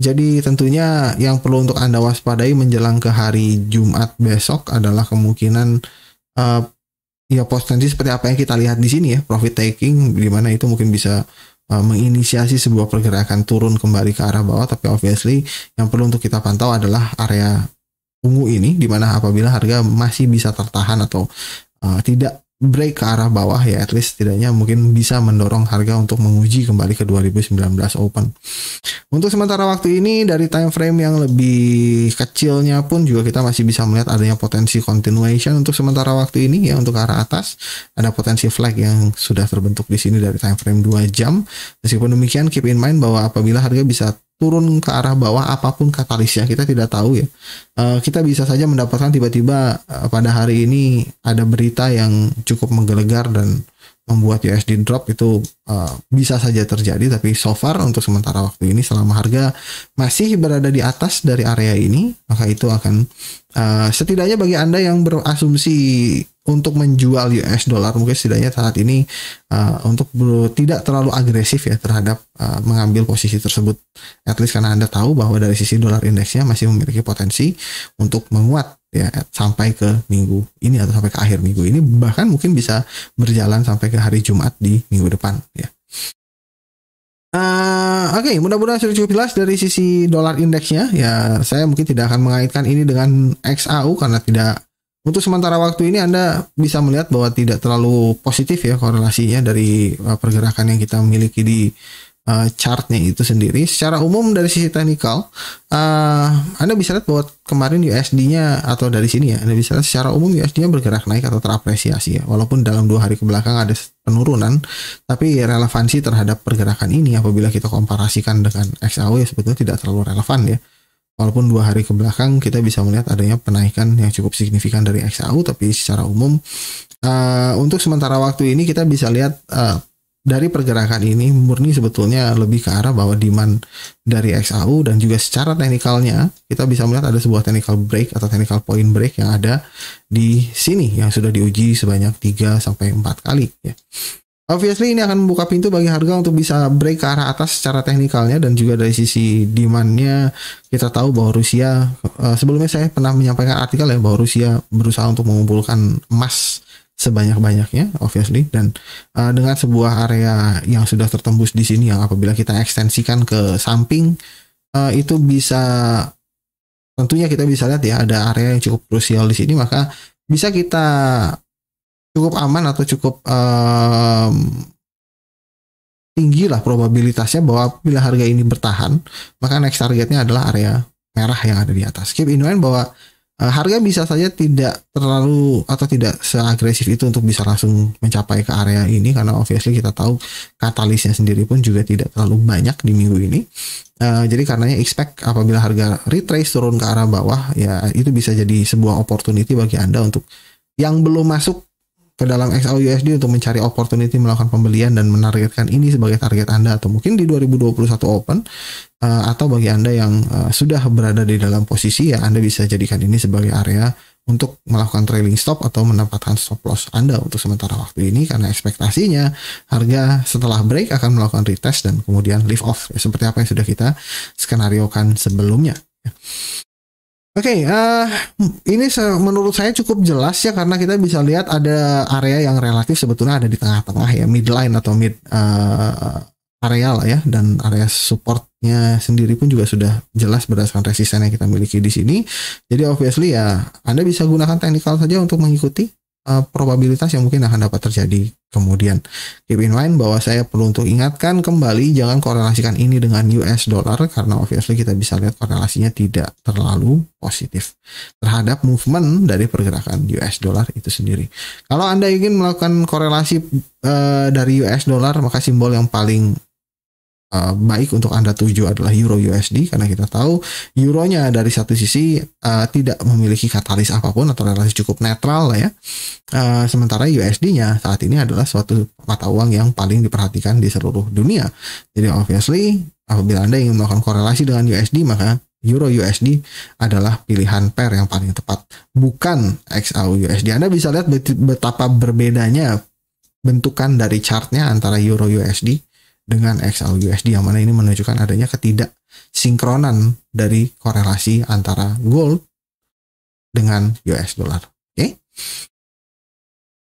Jadi tentunya yang perlu untuk Anda waspadai menjelang ke hari Jumat besok adalah kemungkinan uh, ya potensi seperti apa yang kita lihat di sini ya, profit taking di mana itu mungkin bisa Eh, menginisiasi sebuah pergerakan turun kembali ke arah bawah tapi obviously yang perlu untuk kita pantau adalah area ungu ini di mana apabila harga masih bisa tertahan atau uh, tidak break ke arah bawah ya at least setidaknya mungkin bisa mendorong harga untuk menguji kembali ke 2019 open. Untuk sementara waktu ini dari time frame yang lebih kecilnya pun juga kita masih bisa melihat adanya potensi continuation untuk sementara waktu ini ya untuk arah atas ada potensi flag yang sudah terbentuk di sini dari time frame 2 jam. Meskipun demikian keep in mind bahwa apabila harga bisa turun ke arah bawah apapun katalisnya kita tidak tahu ya eh, kita bisa saja mendapatkan tiba-tiba eh, pada hari ini ada berita yang cukup menggelegar dan membuat USD drop itu eh, bisa saja terjadi tapi so far untuk sementara waktu ini selama harga masih berada di atas dari area ini maka itu akan setidaknya bagi anda yang berasumsi untuk menjual US dollar mungkin setidaknya saat ini uh, untuk tidak terlalu agresif ya terhadap uh, mengambil posisi tersebut at least karena Anda tahu bahwa dari sisi dolar indeksnya masih memiliki potensi untuk menguat ya sampai ke minggu ini atau sampai ke akhir minggu ini bahkan mungkin bisa berjalan sampai ke hari Jumat di minggu depan ya. Uh, Oke, okay, mudah-mudahan sudah cukup jelas dari sisi dolar indeksnya. Ya, saya mungkin tidak akan mengaitkan ini dengan XAU karena tidak untuk sementara waktu ini Anda bisa melihat bahwa tidak terlalu positif ya korelasinya dari uh, pergerakan yang kita miliki di uh, chartnya itu sendiri. Secara umum dari sisi teknikal, uh, Anda bisa lihat bahwa kemarin USD-nya atau dari sini ya, Anda bisa lihat secara umum USD-nya bergerak naik atau terapresiasi ya. Walaupun dalam dua hari kebelakang ada penurunan, tapi relevansi terhadap pergerakan ini apabila kita komparasikan dengan XAU ya sebetulnya tidak terlalu relevan ya walaupun dua hari ke belakang kita bisa melihat adanya penaikan yang cukup signifikan dari XAU tapi secara umum uh, untuk sementara waktu ini kita bisa lihat uh, dari pergerakan ini murni sebetulnya lebih ke arah bahwa demand dari XAU dan juga secara teknikalnya kita bisa melihat ada sebuah technical break atau technical point break yang ada di sini yang sudah diuji sebanyak 3 sampai 4 kali ya. Obviously ini akan membuka pintu bagi harga untuk bisa break ke arah atas secara teknikalnya dan juga dari sisi demandnya kita tahu bahwa Rusia eh, sebelumnya saya pernah menyampaikan artikel ya bahwa Rusia berusaha untuk mengumpulkan emas sebanyak-banyaknya obviously dan eh, dengan sebuah area yang sudah tertembus di sini yang apabila kita ekstensikan ke samping eh, itu bisa tentunya kita bisa lihat ya ada area yang cukup krusial di sini maka bisa kita cukup aman atau cukup um, tinggi lah probabilitasnya bahwa bila harga ini bertahan maka next targetnya adalah area merah yang ada di atas. Keep in mind bahwa uh, harga bisa saja tidak terlalu atau tidak seagresif itu untuk bisa langsung mencapai ke area ini karena obviously kita tahu katalisnya sendiri pun juga tidak terlalu banyak di minggu ini. Uh, jadi karenanya expect apabila harga retrace turun ke arah bawah ya itu bisa jadi sebuah opportunity bagi Anda untuk yang belum masuk ke dalam XAUUSD untuk mencari opportunity melakukan pembelian dan menargetkan ini sebagai target Anda atau mungkin di 2021 Open uh, atau bagi Anda yang uh, sudah berada di dalam posisi ya Anda bisa jadikan ini sebagai area untuk melakukan trailing stop atau mendapatkan stop loss Anda untuk sementara waktu ini karena ekspektasinya harga setelah break akan melakukan retest dan kemudian lift off ya, seperti apa yang sudah kita skenariokan sebelumnya. Oke, okay, uh, eh, ini menurut saya cukup jelas ya karena kita bisa lihat ada area yang relatif sebetulnya ada di tengah-tengah ya midline atau mid uh, area lah ya dan area supportnya sendiri pun juga sudah jelas berdasarkan resisten yang kita miliki di sini. Jadi obviously ya Anda bisa gunakan technical saja untuk mengikuti uh, probabilitas yang mungkin akan dapat terjadi. Kemudian keep in mind bahwa saya perlu untuk ingatkan kembali jangan korelasikan ini dengan US dollar karena obviously kita bisa lihat korelasinya tidak terlalu positif terhadap movement dari pergerakan US dollar itu sendiri. Kalau Anda ingin melakukan korelasi uh, dari US dollar maka simbol yang paling Eh, baik untuk Anda tuju adalah euro USD karena kita tahu euronya dari satu sisi uh, tidak memiliki katalis apapun atau relasi cukup netral lah ya. Uh, sementara USD-nya saat ini adalah suatu mata uang yang paling diperhatikan di seluruh dunia. Jadi obviously apabila Anda ingin melakukan korelasi dengan USD maka Euro USD adalah pilihan pair yang paling tepat, bukan XAU USD. Anda bisa lihat betapa berbedanya bentukan dari chartnya antara Euro USD dengan XLUSD yang mana ini menunjukkan adanya ketidaksinkronan dari korelasi antara gold dengan US dollar. Oke. Okay?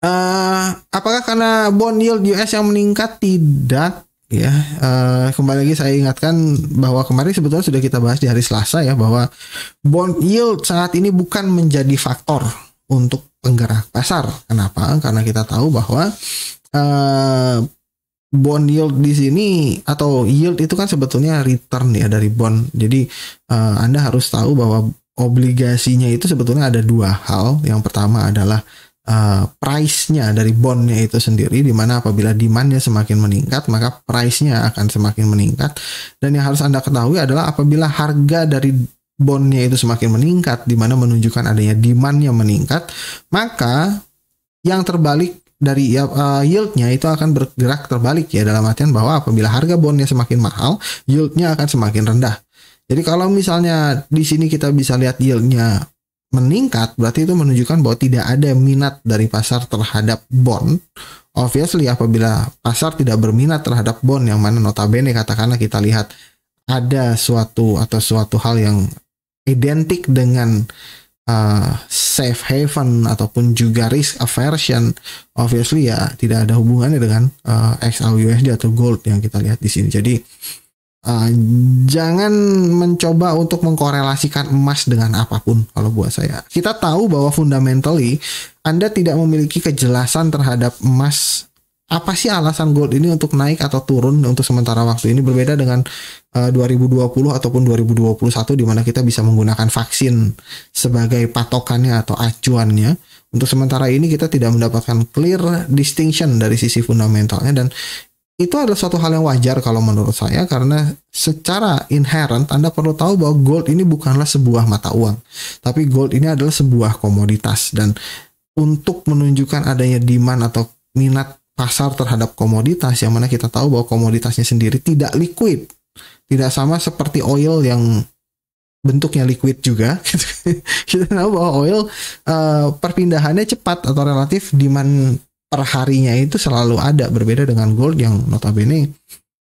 Uh, eh, apakah karena bond yield US yang meningkat? Tidak ya uh, kembali lagi saya ingatkan bahwa kemarin sebetulnya sudah kita bahas di hari Selasa ya bahwa bond yield saat ini bukan menjadi faktor untuk penggerak pasar kenapa karena kita tahu bahwa uh, bond yield di sini atau yield itu kan sebetulnya return ya dari bond. Jadi uh, Anda harus tahu bahwa obligasinya itu sebetulnya ada dua hal. Yang pertama adalah uh, price-nya dari bondnya itu sendiri, di mana apabila demand-nya semakin meningkat, maka price-nya akan semakin meningkat. Dan yang harus Anda ketahui adalah apabila harga dari bondnya itu semakin meningkat, di mana menunjukkan adanya demand nya meningkat, maka yang terbalik dari uh, yieldnya itu akan bergerak terbalik ya dalam artian bahwa apabila harga bondnya semakin mahal yieldnya akan semakin rendah jadi kalau misalnya di sini kita bisa lihat yieldnya meningkat berarti itu menunjukkan bahwa tidak ada minat dari pasar terhadap bond obviously apabila pasar tidak berminat terhadap bond yang mana notabene katakanlah kita lihat ada suatu atau suatu hal yang identik dengan uh, safe haven ataupun juga risk aversion obviously ya tidak ada hubungannya dengan uh, eh, XAUUSD atau gold yang kita lihat di sini. Jadi uh, jangan mencoba untuk mengkorelasikan emas dengan apapun kalau buat saya. Kita tahu bahwa fundamentally Anda tidak memiliki kejelasan terhadap emas apa sih alasan gold ini untuk naik atau turun untuk sementara waktu ini berbeda dengan eh, uh, 2020 ataupun 2021 di mana kita bisa menggunakan vaksin sebagai patokannya atau acuannya. Untuk sementara ini kita tidak mendapatkan clear distinction dari sisi fundamentalnya dan itu adalah suatu hal yang wajar kalau menurut saya karena secara inherent Anda perlu tahu bahwa gold ini bukanlah sebuah mata uang, tapi gold ini adalah sebuah komoditas dan untuk menunjukkan adanya demand atau minat pasar terhadap komoditas yang mana kita tahu bahwa komoditasnya sendiri tidak liquid. Tidak sama seperti oil yang bentuknya liquid juga. Gitu kan. kita tahu bahwa oil uh, perpindahannya cepat atau relatif demand perharinya itu selalu ada berbeda dengan gold yang notabene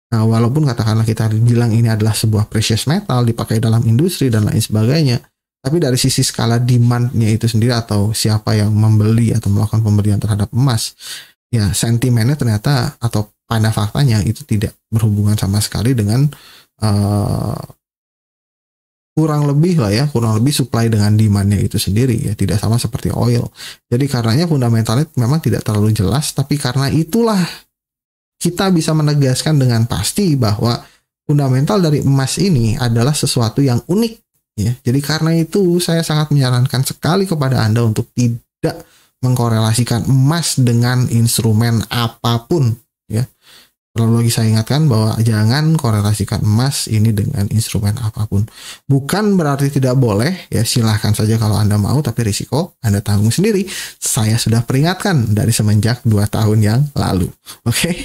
Nah, walaupun katakanlah kita bilang ini adalah sebuah precious metal dipakai dalam industri dan lain sebagainya, tapi dari sisi skala demandnya itu sendiri atau siapa yang membeli atau melakukan pemberian terhadap emas, ya sentimennya ternyata atau pada faktanya itu tidak berhubungan sama sekali dengan uh, kurang lebih lah ya kurang lebih supply dengan demandnya itu sendiri ya tidak sama seperti oil jadi karenanya fundamentalnya memang tidak terlalu jelas tapi karena itulah kita bisa menegaskan dengan pasti bahwa fundamental dari emas ini adalah sesuatu yang unik ya jadi karena itu saya sangat menyarankan sekali kepada anda untuk tidak mengkorelasikan emas dengan instrumen apapun ya. perlu lagi saya ingatkan bahwa jangan korelasikan emas ini dengan instrumen apapun. Bukan berarti tidak boleh, ya silahkan saja kalau Anda mau, tapi risiko Anda tanggung sendiri. Saya sudah peringatkan dari semenjak dua tahun yang lalu. Oke? Okay?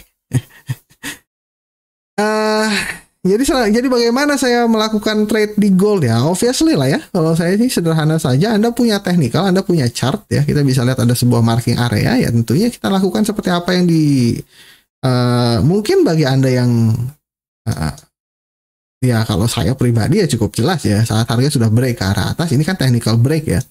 uh, eh, jadi jadi bagaimana saya melakukan trade di gold ya? Obviously lah ya. Kalau saya sih sederhana saja, Anda punya teknikal, Anda punya chart ya. Kita bisa lihat ada sebuah marking area ya tentunya kita lakukan seperti apa yang di uh, mungkin bagi Anda yang uh, ya kalau saya pribadi ya cukup jelas ya saat harga sudah break ke arah atas ini kan technical break ya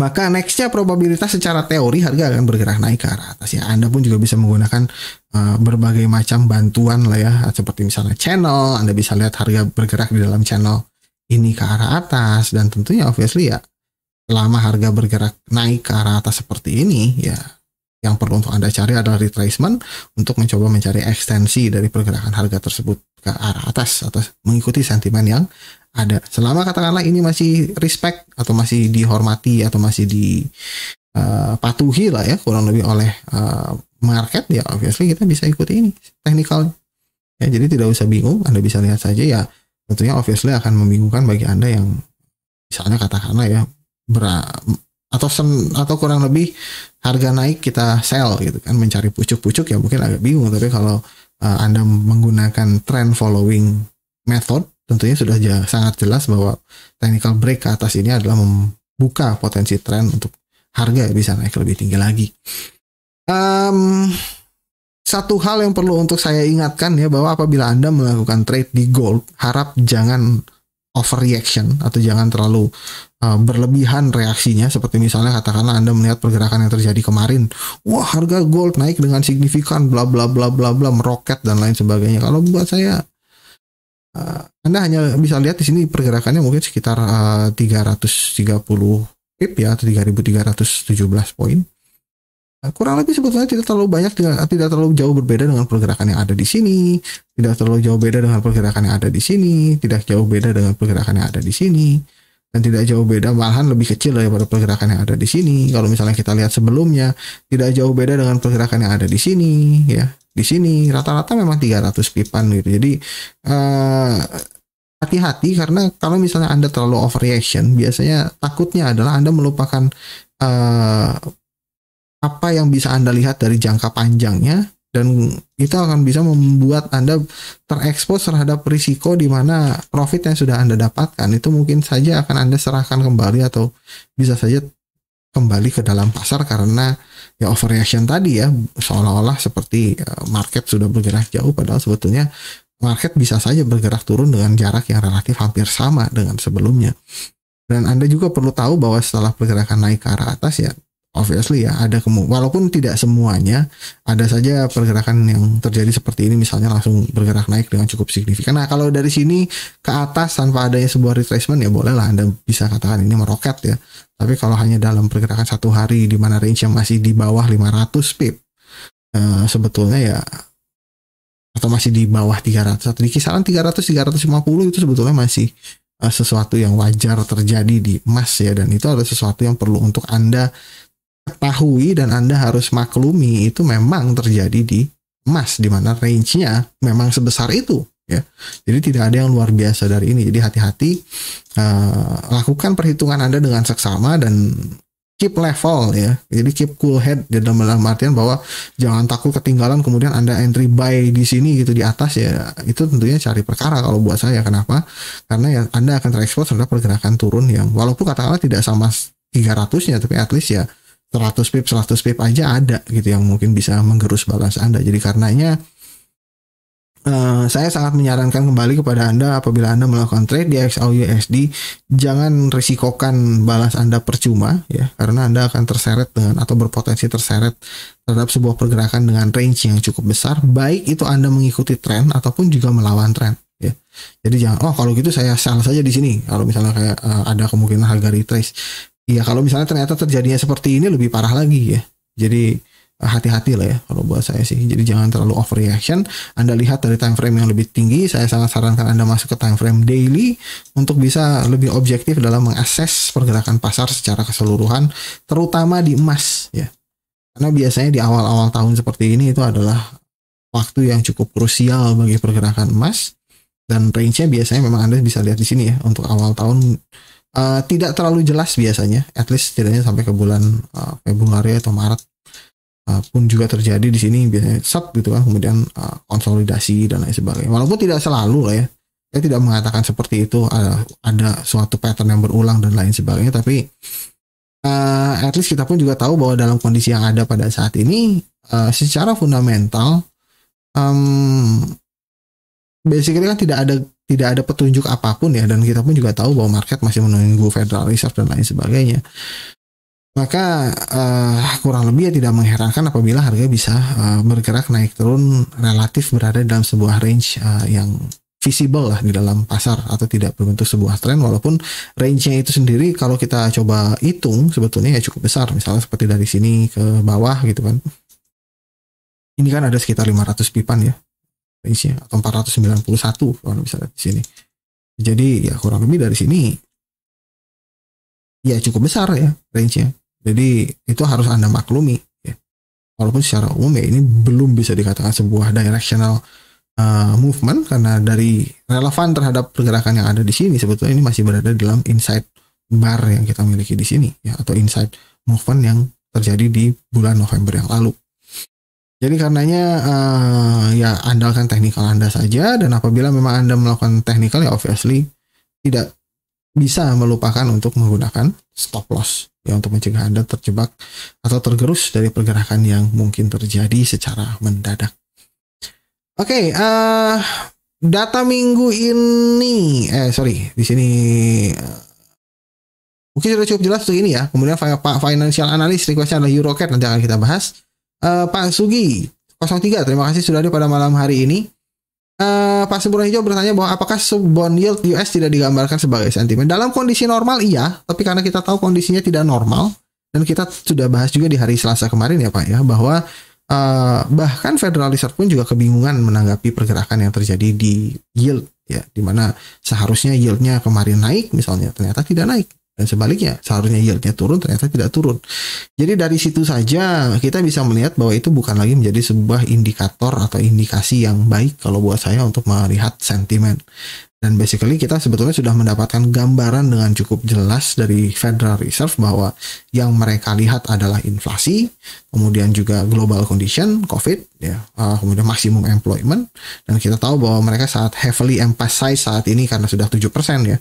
maka nextnya probabilitas secara teori harga akan bergerak naik ke arah atas ya. Anda pun juga bisa menggunakan uh, berbagai macam bantuan lah ya, seperti misalnya channel, Anda bisa lihat harga bergerak di dalam channel ini ke arah atas dan tentunya obviously ya, selama harga bergerak naik ke arah atas seperti ini ya yang perlu untuk Anda cari adalah retracement untuk mencoba mencari ekstensi dari pergerakan harga tersebut ke arah atas atau mengikuti sentimen yang ada. Selama katakanlah ini masih respect atau masih dihormati atau masih dipatuhi eh, lah ya kurang lebih oleh eh, market ya obviously kita bisa ikuti ini technical. Ya, jadi tidak usah bingung, Anda bisa lihat saja ya tentunya obviously akan membingungkan bagi Anda yang misalnya katakanlah ya atau sem atau kurang lebih harga naik kita sell gitu kan mencari pucuk-pucuk ya mungkin agak bingung tapi kalau uh, Anda menggunakan trend following method tentunya sudah sangat jelas bahwa technical break ke atas ini adalah membuka potensi trend untuk harga ya bisa naik lebih tinggi lagi. Um, satu hal yang perlu untuk saya ingatkan ya bahwa apabila Anda melakukan trade di gold harap jangan overreaction atau jangan terlalu Eh, berlebihan reaksinya seperti misalnya katakanlah Anda melihat pergerakan yang terjadi kemarin wah harga gold naik dengan signifikan bla bla bla bla bla meroket dan lain sebagainya kalau buat saya uh, Anda hanya bisa lihat di sini pergerakannya mungkin sekitar eh, uh, 330 pip ya atau 3317 poin kurang lebih sebetulnya tidak terlalu banyak tidak terlalu jauh berbeda dengan pergerakan yang ada di sini tidak terlalu jauh beda dengan pergerakan yang ada di sini tidak jauh beda dengan pergerakan yang ada di sini dan tidak jauh beda malahan lebih kecil daripada pergerakan yang ada di sini. Kalau misalnya kita lihat sebelumnya tidak jauh beda dengan pergerakan yang ada di sini ya. Di sini rata-rata memang 300 pipan gitu. Jadi hati eh, hati-hati karena kalau misalnya Anda terlalu overreaction biasanya takutnya adalah Anda melupakan uh, apa yang bisa Anda lihat dari jangka panjangnya dan itu akan bisa membuat Anda terekspos terhadap risiko di mana profit yang sudah Anda dapatkan itu mungkin saja akan Anda serahkan kembali atau bisa saja kembali ke dalam pasar karena ya overreaction tadi ya seolah-olah seperti eh, market sudah bergerak jauh padahal sebetulnya market bisa saja bergerak turun dengan jarak yang relatif hampir sama dengan sebelumnya. Dan Anda juga perlu tahu bahwa setelah pergerakan naik ke arah atas ya obviously ya ada kemu walaupun tidak semuanya ada saja pergerakan yang terjadi seperti ini misalnya langsung bergerak naik dengan cukup signifikan. Nah, kalau dari sini ke atas tanpa adanya sebuah retracement ya bolehlah Anda bisa katakan ini meroket ya. Tapi kalau hanya dalam pergerakan satu hari di mana range yang masih di bawah 500 pip uh, sebetulnya ya atau masih di bawah 300 atau di kisaran 300 350 itu sebetulnya masih eh, sesuatu yang wajar terjadi di emas ya dan itu adalah sesuatu yang perlu untuk Anda ketahui dan Anda harus maklumi itu memang terjadi di emas di mana range-nya memang sebesar itu ya. Jadi tidak ada yang luar biasa dari ini. Jadi hati-hati uh, lakukan perhitungan Anda dengan seksama dan keep level ya. Jadi keep cool head ya, dalam dalam artian bahwa jangan takut ketinggalan kemudian Anda entry buy di sini gitu di atas ya. Itu tentunya cari perkara kalau buat saya kenapa? Karena ya Anda akan terekspos terhadap pergerakan turun yang walaupun katakanlah tidak sama 300-nya tapi at least ya 100 pip 100 pip aja ada gitu yang mungkin bisa menggerus balas Anda. Jadi karenanya Uh, saya sangat menyarankan kembali kepada Anda apabila Anda melakukan trade di XAU USD, jangan risikokan balas Anda percuma ya, karena Anda akan terseret dengan atau berpotensi terseret terhadap sebuah pergerakan dengan range yang cukup besar, baik itu Anda mengikuti tren ataupun juga melawan tren ya. Jadi jangan oh kalau gitu saya sell saja di sini. Kalau misalnya kayak uh, ada kemungkinan harga retrace, Iya kalau misalnya ternyata terjadinya seperti ini lebih parah lagi ya. Jadi eh, hati-hati lah ya kalau buat saya sih. Jadi jangan terlalu overreaction. Anda lihat dari time frame yang lebih tinggi, saya sangat sarankan Anda masuk ke time frame daily untuk bisa lebih objektif dalam mengakses pergerakan pasar secara keseluruhan, terutama di emas ya. Karena biasanya di awal-awal tahun seperti ini itu adalah waktu yang cukup krusial bagi pergerakan emas dan range-nya biasanya memang Anda bisa lihat di sini ya untuk awal tahun Eh, tidak terlalu jelas biasanya at least setidaknya sampai ke bulan uh, Februari atau Maret uh, pun juga terjadi di sini biasanya set gitu kan kemudian uh, konsolidasi dan lain sebagainya walaupun tidak selalu lah ya saya tidak mengatakan seperti itu ada ada suatu pattern yang berulang dan lain sebagainya tapi uh, at least kita pun juga tahu bahwa dalam kondisi yang ada pada saat ini uh, secara fundamental um, basically kan tidak ada tidak ada petunjuk apapun ya dan kita pun juga tahu bahwa market masih menunggu Federal Reserve dan lain sebagainya maka uh, kurang lebih ya tidak mengherankan apabila harga bisa uh, bergerak naik turun relatif berada dalam sebuah range uh, yang visible lah di dalam pasar atau tidak berbentuk sebuah tren walaupun range-nya itu sendiri kalau kita coba hitung sebetulnya ya cukup besar misalnya seperti dari sini ke bawah gitu kan ini kan ada sekitar 500 pipan ya range-nya atau 491 kalau bisa lihat di sini. Jadi ya kurang lebih dari sini ya cukup besar ya range-nya. Jadi itu harus Anda maklumi ya. Walaupun secara umum ya ini belum bisa dikatakan sebuah directional uh, movement karena dari relevan terhadap pergerakan yang ada di sini sebetulnya ini masih berada dalam inside bar yang kita miliki di sini ya atau inside movement yang terjadi di bulan November yang lalu jadi karenanya uh, ya andalkan teknikal Anda saja dan apabila memang Anda melakukan teknikal ya obviously tidak bisa melupakan untuk menggunakan stop loss ya untuk mencegah Anda terjebak atau tergerus dari pergerakan yang mungkin terjadi secara mendadak. Oke, okay, uh, eh, data minggu ini eh sorry di sini uh, mungkin sudah cukup jelas tuh ini ya. Kemudian pak financial analyst requestnya adalah Eurocat nanti akan kita bahas. Uh, Pak Sugi 03 terima kasih sudah ada pada malam hari ini. Uh, Pak Semburan Hijau bertanya bahwa apakah bond yield US tidak digambarkan sebagai sentimen? Dalam kondisi normal iya, tapi karena kita tahu kondisinya tidak normal dan kita sudah bahas juga di hari Selasa kemarin ya Pak ya bahwa uh, bahkan Federal Reserve pun juga kebingungan menanggapi pergerakan yang terjadi di yield ya, dimana seharusnya yieldnya kemarin naik misalnya ternyata tidak naik. Dan sebaliknya, seharusnya yieldnya turun, ternyata tidak turun. Jadi dari situ saja kita bisa melihat bahwa itu bukan lagi menjadi sebuah indikator atau indikasi yang baik kalau buat saya untuk melihat sentimen. Dan basically kita sebetulnya sudah mendapatkan gambaran dengan cukup jelas dari Federal Reserve bahwa yang mereka lihat adalah inflasi, kemudian juga global condition, COVID, ya, uh, kemudian maximum employment, dan kita tahu bahwa mereka saat heavily emphasize saat ini karena sudah 7% ya,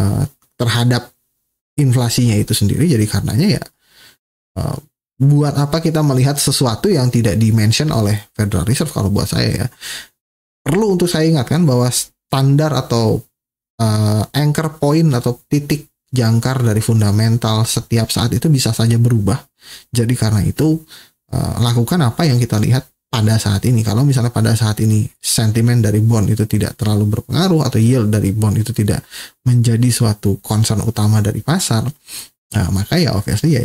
uh, terhadap inflasinya itu sendiri. Jadi karenanya ya uh, buat apa kita melihat sesuatu yang tidak dimention oleh Federal Reserve kalau buat saya ya. Perlu untuk saya ingatkan bahwa standar atau uh, anchor point atau titik jangkar dari fundamental setiap saat itu bisa saja berubah. Jadi karena itu uh, lakukan apa yang kita lihat pada saat ini. Kalau misalnya pada saat ini sentimen dari bond itu tidak terlalu berpengaruh atau yield dari bond itu tidak menjadi suatu concern utama dari pasar, nah, maka ya obviously ya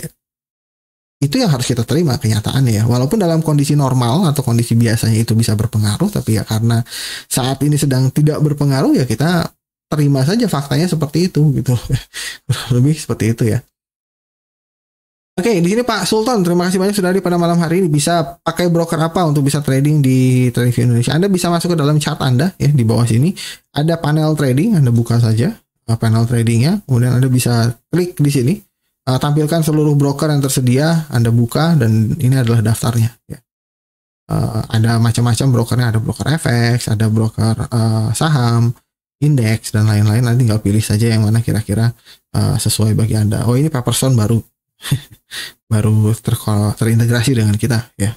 itu yang harus kita terima kenyataannya ya. Walaupun dalam kondisi normal atau kondisi biasanya itu bisa berpengaruh, tapi ya karena saat ini sedang tidak berpengaruh ya kita terima saja faktanya seperti itu gitu. Lebih seperti itu ya. Oke, okay, di sini Pak Sultan, terima kasih banyak sudah hadir pada malam hari ini. Bisa pakai broker apa untuk bisa trading di Trading Indonesia? Anda bisa masuk ke dalam chart Anda ya di bawah sini. Ada panel trading, Anda buka saja eh, panel tradingnya. Kemudian Anda bisa klik di sini, uh, tampilkan seluruh broker yang tersedia, Anda buka dan ini adalah daftarnya. Ya. Uh, ada macam-macam brokernya, ada broker FX, ada broker uh, saham, indeks dan lain-lain. Nanti tinggal pilih saja yang mana kira-kira uh, sesuai bagi Anda. Oh ini Paperson baru baru ter terintegrasi dengan kita ya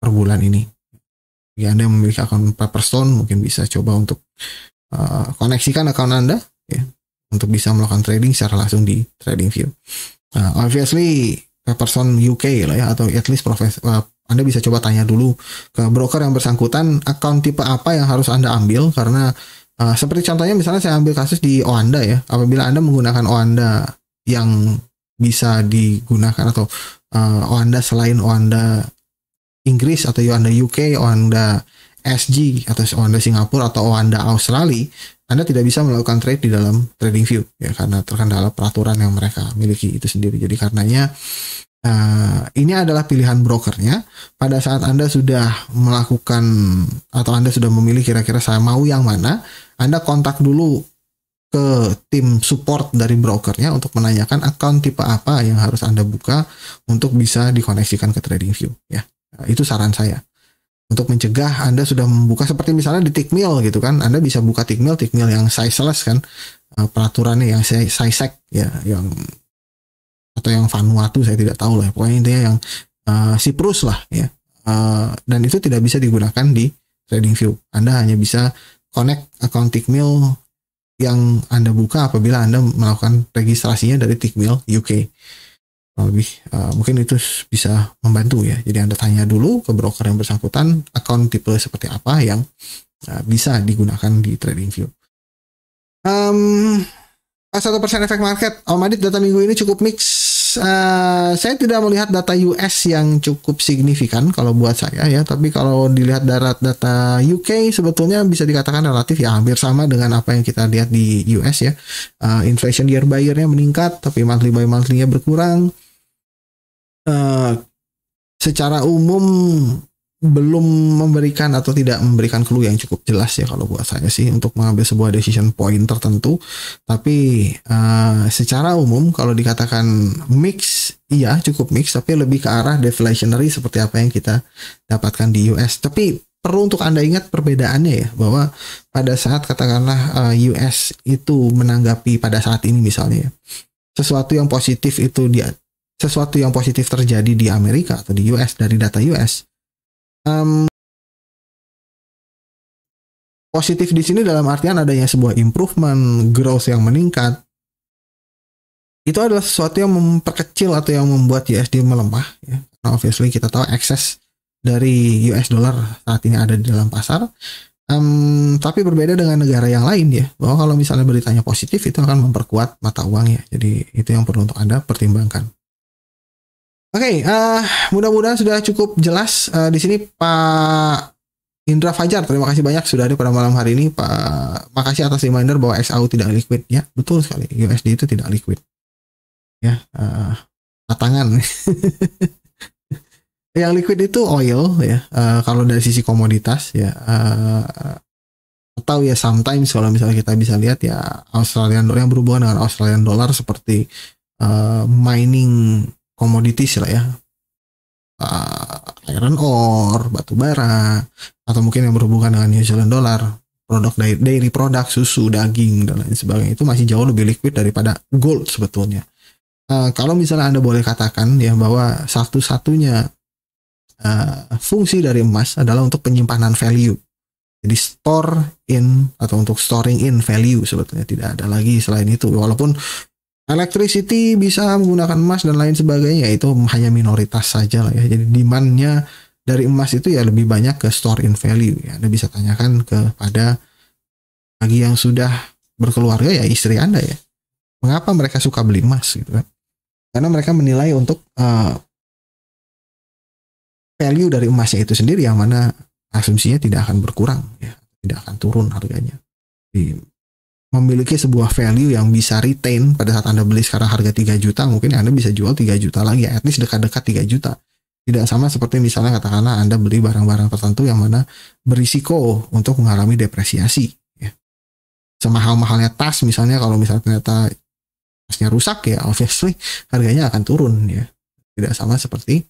per bulan ini. Jika Anda yang memiliki akun Paperstone mungkin bisa coba untuk uh, koneksikan akun Anda ya untuk bisa melakukan trading secara langsung di TradingView. Nah, obviously Paperstone UK lah ya atau at least profes uh, Anda bisa coba tanya dulu ke broker yang bersangkutan account tipe apa yang harus Anda ambil karena uh, seperti contohnya misalnya saya ambil kasus di Oanda ya apabila Anda menggunakan Oanda yang bisa digunakan atau uh, Oanda selain Oanda Inggris atau Oanda UK, Oanda SG atau Oanda Singapura atau Oanda Australia, Anda tidak bisa melakukan trade di dalam trading view ya karena terkendala peraturan yang mereka miliki itu sendiri. Jadi karenanya uh, ini adalah pilihan brokernya. Pada saat Anda sudah melakukan atau Anda sudah memilih kira-kira saya mau yang mana, Anda kontak dulu ke tim support dari brokernya untuk menanyakan account tipe apa yang harus Anda buka untuk bisa dikoneksikan ke TradingView ya. Nah, itu saran saya. Untuk mencegah Anda sudah membuka seperti misalnya di Tickmill gitu kan, Anda bisa buka Tickmill, Tickmill yang sizeless kan, eh, peraturannya yang sizek ya, yang atau yang Vanuatu saya tidak tahu lah, pokoknya intinya yang uh, Siprus lah ya. Uh, dan itu tidak bisa digunakan di TradingView. Anda hanya bisa connect account Tickmill yang Anda buka apabila Anda melakukan registrasinya dari Tickmill UK. Lebih, uh, mungkin itu bisa membantu ya. Jadi Anda tanya dulu ke broker yang bersangkutan account tipe seperti apa yang uh, bisa digunakan di TradingView. Um, satu persen efek market. Almadid data minggu ini cukup mix Eh, saya tidak melihat data US yang cukup signifikan kalau buat saya ya, tapi kalau dilihat darat data UK sebetulnya bisa dikatakan relatif ya hampir sama dengan apa yang kita lihat di US ya. Uh, inflation year by year-nya meningkat, tapi monthly by monthly-nya berkurang. Uh, secara umum belum memberikan atau tidak memberikan clue yang cukup jelas ya kalau buat saya sih untuk mengambil sebuah decision point tertentu. Tapi uh, secara umum kalau dikatakan mix, iya cukup mix, tapi lebih ke arah deflationary seperti apa yang kita dapatkan di US. Tapi perlu untuk anda ingat perbedaannya ya bahwa pada saat katakanlah uh, eh, US itu menanggapi pada saat ini misalnya ya, sesuatu yang positif itu dia sesuatu yang positif terjadi di Amerika atau di US dari data US um, positif di sini dalam artian adanya sebuah improvement, growth yang meningkat. Itu adalah sesuatu yang memperkecil atau yang membuat USD melemah. Ya. Karena obviously kita tahu excess dari US dollar saat ini ada di dalam pasar. Um, tapi berbeda dengan negara yang lain ya, bahwa kalau misalnya beritanya positif itu akan memperkuat mata uang ya. Jadi itu yang perlu untuk Anda pertimbangkan. Oke, okay, uh, eh, mudah-mudahan sudah cukup jelas uh, di sini Pak Indra Fajar. Terima kasih banyak sudah ada pada malam hari ini, Pak. Makasih atas reminder bahwa XAU tidak liquid ya. Betul sekali, USD itu tidak liquid. Ya, uh, eh, tantangan. Yang liquid itu oil ya. Uh, kalau dari sisi komoditas ya uh, atau ya sometimes kalau misalnya kita bisa lihat ya Australian dollar yang berhubungan dengan Australian dollar seperti uh, mining Komoditi lah ya uh, iron ore batu bara atau mungkin yang berhubungan dengan New Zealand dollar produk dari dairy produk susu daging dan lain sebagainya itu masih jauh lebih liquid daripada gold sebetulnya uh, kalau misalnya anda boleh katakan ya bahwa satu-satunya uh, fungsi dari emas adalah untuk penyimpanan value jadi store in atau untuk storing in value sebetulnya tidak ada lagi selain itu. Walaupun electricity bisa menggunakan emas dan lain sebagainya itu hanya minoritas saja lah ya jadi demandnya dari emas itu ya lebih banyak ke store in value ya Anda bisa tanyakan kepada bagi yang sudah berkeluarga ya istri Anda ya mengapa mereka suka beli emas gitu kan karena mereka menilai untuk uh, value dari emasnya itu sendiri yang mana asumsinya tidak akan berkurang ya tidak akan turun harganya di memiliki sebuah value yang bisa retain pada saat Anda beli sekarang harga 3 juta, mungkin Anda bisa jual 3 juta lagi, at least dekat-dekat 3 juta. Tidak sama seperti misalnya katakanlah Anda beli barang-barang tertentu yang mana berisiko untuk mengalami depresiasi. Ya. Semahal-mahalnya tas misalnya kalau misalnya ternyata tasnya rusak ya obviously harganya akan turun ya. Tidak sama seperti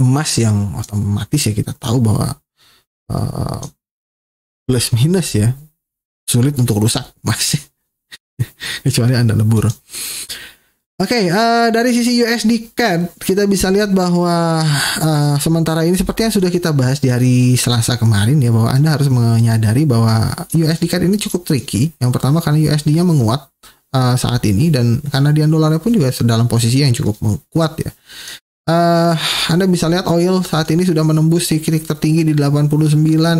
emas yang otomatis ya kita tahu bahwa uh, plus minus ya sulit untuk rusak masih kecuali anda lebur. Oke, okay, uh, eh, dari sisi USD CAD kita bisa lihat bahwa uh, sementara ini seperti yang sudah kita bahas di hari Selasa kemarin ya bahwa Anda harus menyadari bahwa USD CAD ini cukup tricky. Yang pertama karena USD-nya menguat uh, saat ini dan karena dian dolarnya pun juga dalam posisi yang cukup kuat ya uh, Anda bisa lihat oil saat ini sudah menembus si titik tertinggi di 89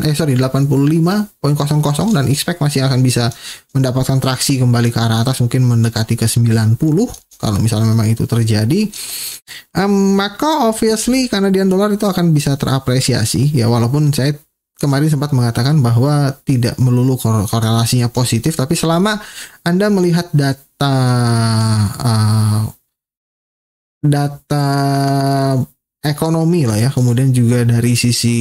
eh sorry 85.00 dan expect masih akan bisa mendapatkan traksi kembali ke arah atas mungkin mendekati ke 90 kalau misalnya memang itu terjadi um, maka obviously karena dian dolar itu akan bisa terapresiasi ya walaupun saya kemarin sempat mengatakan bahwa tidak melulu kor korelasinya positif tapi selama Anda melihat data uh, data ekonomi lah ya kemudian juga dari sisi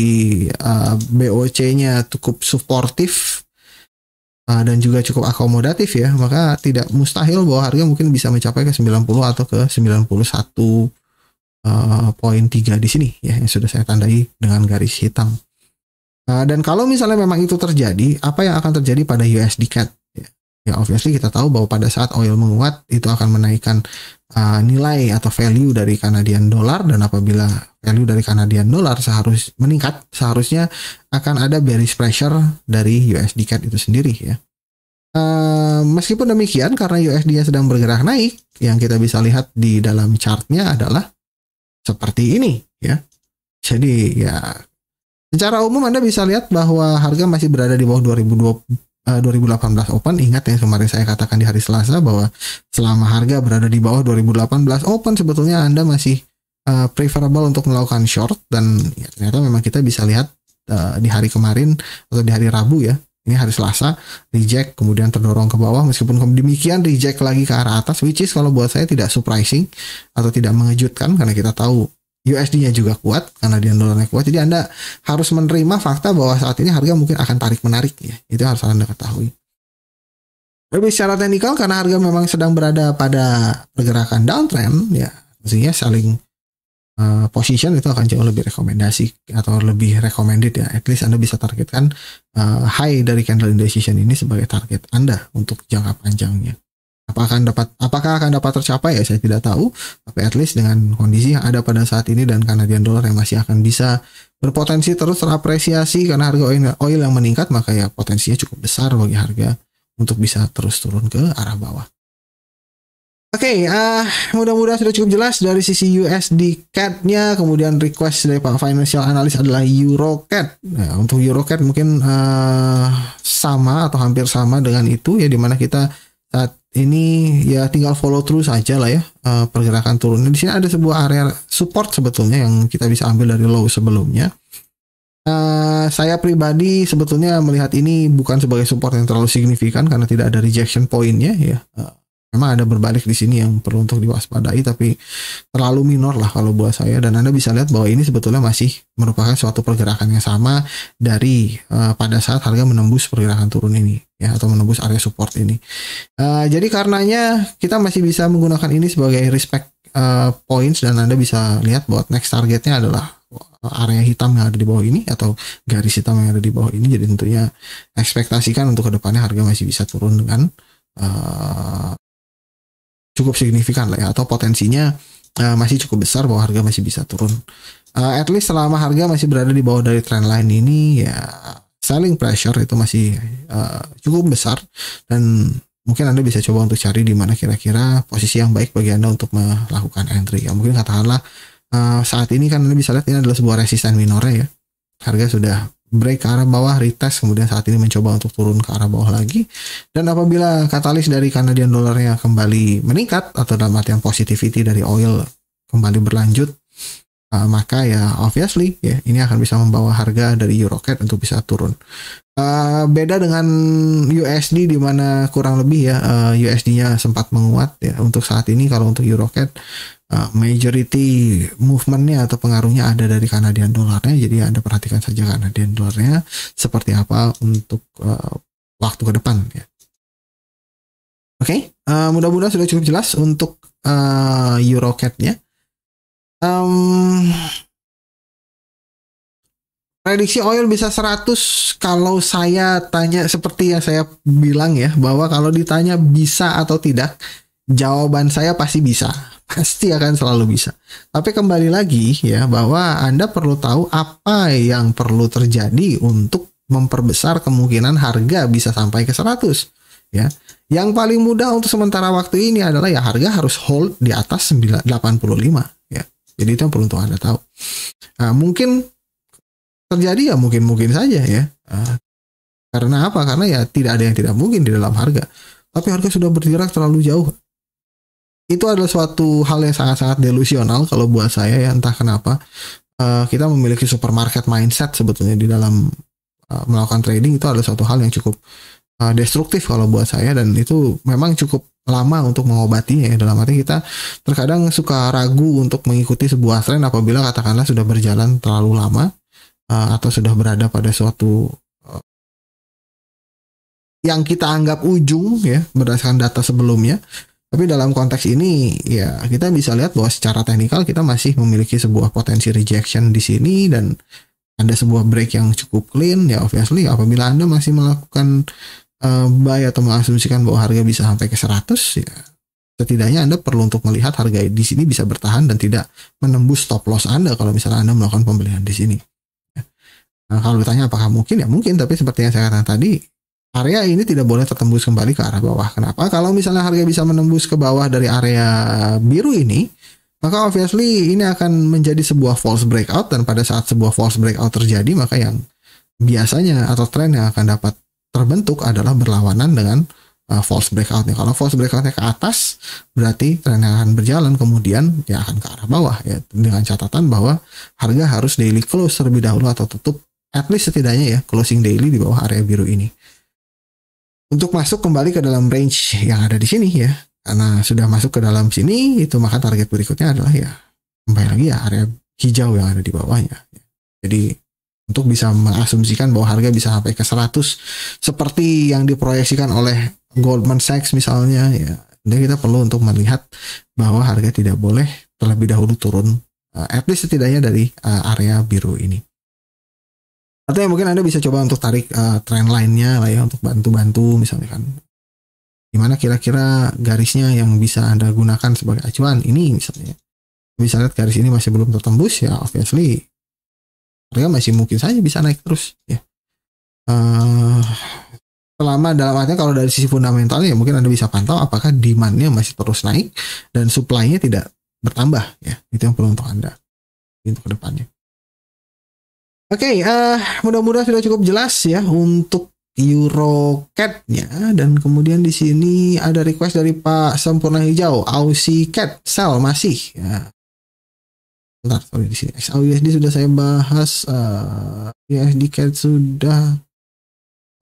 uh, BOC-nya cukup suportif uh, dan juga cukup akomodatif ya maka tidak mustahil bahwa harga mungkin bisa mencapai ke 90 atau ke 91 uh, poin 3 di sini ya yang sudah saya tandai dengan garis hitam uh, dan kalau misalnya memang itu terjadi apa yang akan terjadi pada USD CAD ya obviously kita tahu bahwa pada saat oil menguat itu akan menaikkan uh, nilai atau value dari Canadian dollar dan apabila value dari Canadian dollar seharus meningkat seharusnya akan ada bearish pressure dari USD CAD itu sendiri ya. Uh, meskipun demikian karena USD sedang bergerak naik yang kita bisa lihat di dalam chartnya adalah seperti ini ya. Jadi ya secara umum Anda bisa lihat bahwa harga masih berada di bawah 2020 2018 eh, Open ingat ya kemarin saya katakan di hari Selasa bahwa selama harga berada di bawah 2018 Open sebetulnya Anda masih uh, preferable untuk melakukan short dan ya, ternyata memang kita bisa lihat uh, di hari kemarin atau di hari Rabu ya ini hari Selasa reject kemudian terdorong ke bawah meskipun demikian reject lagi ke arah atas which is kalau buat saya tidak surprising atau tidak mengejutkan karena kita tahu USD-nya juga kuat karena dia dolarnya kuat. Jadi Anda harus menerima fakta bahwa saat ini harga mungkin akan tarik menarik ya. Itu harus Anda ketahui. Tapi secara teknikal karena harga memang sedang berada pada pergerakan downtrend ya, mestinya saling uh, position itu akan jauh lebih rekomendasi atau lebih recommended ya. At least Anda bisa targetkan uh, high dari candle indecision ini sebagai target Anda untuk jangka panjangnya. Apakah akan dapat apakah akan dapat tercapai ya saya tidak tahu, tapi at least dengan kondisi yang ada pada saat ini dan Canadian dollar yang masih akan bisa berpotensi terus terapresiasi karena harga oil, oil yang meningkat maka ya potensinya cukup besar bagi harga untuk bisa terus turun ke arah bawah. Oke, okay, uh, mudah-mudahan sudah cukup jelas dari sisi USD CAD-nya. Kemudian request dari Pak Financial Analyst adalah Euro CAD. Nah, untuk Euro CAD mungkin uh, sama atau hampir sama dengan itu ya dimana kita saat ini ya tinggal follow terus aja lah ya uh, pergerakan turunnya. Di sini ada sebuah area support sebetulnya yang kita bisa ambil dari low sebelumnya. Uh, saya pribadi sebetulnya melihat ini bukan sebagai support yang terlalu signifikan karena tidak ada rejection pointnya ya. Uh, memang ada berbalik di sini yang perlu untuk diwaspadai tapi terlalu minor lah kalau buat saya dan Anda bisa lihat bahwa ini sebetulnya masih merupakan suatu pergerakan yang sama dari uh, pada saat harga menembus pergerakan turun ini ya atau menembus area support ini. Uh, jadi karenanya kita masih bisa menggunakan ini sebagai respect uh, points dan Anda bisa lihat bahwa next targetnya adalah area hitam yang ada di bawah ini atau garis hitam yang ada di bawah ini jadi tentunya ekspektasikan untuk kedepannya harga masih bisa turun dengan uh, cukup signifikan lah ya atau potensinya uh, masih cukup besar bahwa harga masih bisa turun. Uh, at least selama harga masih berada di bawah dari trend line ini ya selling pressure itu masih uh, cukup besar dan mungkin Anda bisa coba untuk cari di mana kira-kira posisi yang baik bagi Anda untuk melakukan entry ya. Mungkin katakanlah uh, saat ini kan Anda bisa lihat ini adalah sebuah resisten minore ya. Harga sudah break ke arah bawah, retest, kemudian saat ini mencoba untuk turun ke arah bawah lagi. Dan apabila katalis dari Canadian dollarnya kembali meningkat atau dalam artian positivity dari oil kembali berlanjut, uh, maka ya obviously ya ini akan bisa membawa harga dari Eurocat untuk bisa turun. Uh, beda dengan USD di mana kurang lebih ya uh, eh, USD-nya sempat menguat ya untuk saat ini kalau untuk Eurocat uh, majority movementnya atau pengaruhnya ada dari Kanadian dolarnya jadi anda perhatikan saja Kanadian dolarnya seperti apa untuk uh, waktu ke depan ya oke okay? uh, eh, mudah-mudahan sudah cukup jelas untuk uh, Eurocatnya um, prediksi oil bisa 100 kalau saya tanya seperti yang saya bilang ya bahwa kalau ditanya bisa atau tidak Jawaban saya pasti bisa. Pasti akan selalu bisa. Tapi kembali lagi ya bahwa Anda perlu tahu apa yang perlu terjadi untuk memperbesar kemungkinan harga bisa sampai ke 100 ya. Yang paling mudah untuk sementara waktu ini adalah ya harga harus hold di atas 85 ya. Jadi itu yang perlu untuk Anda tahu. Nah, mungkin terjadi ya mungkin-mungkin saja ya. Ah, karena apa? Karena ya tidak ada yang tidak mungkin di dalam harga. Tapi harga sudah bergerak terlalu jauh itu adalah suatu hal yang sangat-sangat delusional kalau buat saya ya entah kenapa uh, kita memiliki supermarket mindset sebetulnya di dalam uh, melakukan trading itu adalah suatu hal yang cukup uh, destruktif kalau buat saya dan itu memang cukup lama untuk mengobatinya ya. dalam arti kita terkadang suka ragu untuk mengikuti sebuah tren apabila katakanlah sudah berjalan terlalu lama uh, atau sudah berada pada suatu yang kita anggap ujung ya berdasarkan data sebelumnya tapi dalam konteks ini ya kita bisa lihat bahwa secara teknikal kita masih memiliki sebuah potensi rejection di sini dan ada sebuah break yang cukup clean ya obviously apabila Anda masih melakukan uh, buy atau mengasumsikan bahwa harga bisa sampai ke 100 ya setidaknya Anda perlu untuk melihat harga di sini bisa bertahan dan tidak menembus stop loss Anda kalau misalnya Anda melakukan pembelian di sini. Ya. Nah, kalau ditanya apakah mungkin ya mungkin tapi seperti yang saya katakan tadi area ini tidak boleh tertembus kembali ke arah bawah. Kenapa? Kalau misalnya harga bisa menembus ke bawah dari area biru ini, maka obviously ini akan menjadi sebuah false breakout dan pada saat sebuah false breakout terjadi, maka yang biasanya atau tren yang akan dapat terbentuk adalah berlawanan dengan uh, false breakoutnya. Kalau false breakoutnya ke atas, berarti tren yang akan berjalan kemudian ya akan ke arah bawah ya dengan catatan bahwa harga harus daily close terlebih dahulu atau tutup at least setidaknya ya closing daily di bawah area biru ini untuk masuk kembali ke dalam range yang ada di sini ya. Karena sudah masuk ke dalam sini, itu maka target berikutnya adalah ya kembali lagi ya area hijau yang ada di bawahnya. Jadi untuk bisa mengasumsikan bahwa harga bisa sampai ke 100 seperti yang diproyeksikan oleh Goldman Sachs misalnya ya. Jadi kita perlu untuk melihat bahwa harga tidak boleh terlebih dahulu turun eh, at least setidaknya dari eh, area biru ini atau ya mungkin anda bisa coba untuk tarik uh, tren lainnya lah ya untuk bantu-bantu misalnya kan gimana kira-kira garisnya yang bisa anda gunakan sebagai acuan ini misalnya bisa lihat garis ini masih belum tertembus ya obviously harga masih mungkin saja bisa naik terus ya uh, selama dalam artinya kalau dari sisi fundamentalnya ya mungkin anda bisa pantau apakah demandnya masih terus naik dan supply-nya tidak bertambah ya itu yang perlu untuk anda untuk kedepannya Oke, okay, uh, eh, mudah-mudahan sudah cukup jelas ya untuk Eurocat-nya dan kemudian di sini ada request dari Pak Sempurna Hijau, Aussie Cat Sel masih. Ya. Bentar, sorry di sini XAUSD sudah saya bahas, uh, eh, USD Cat sudah,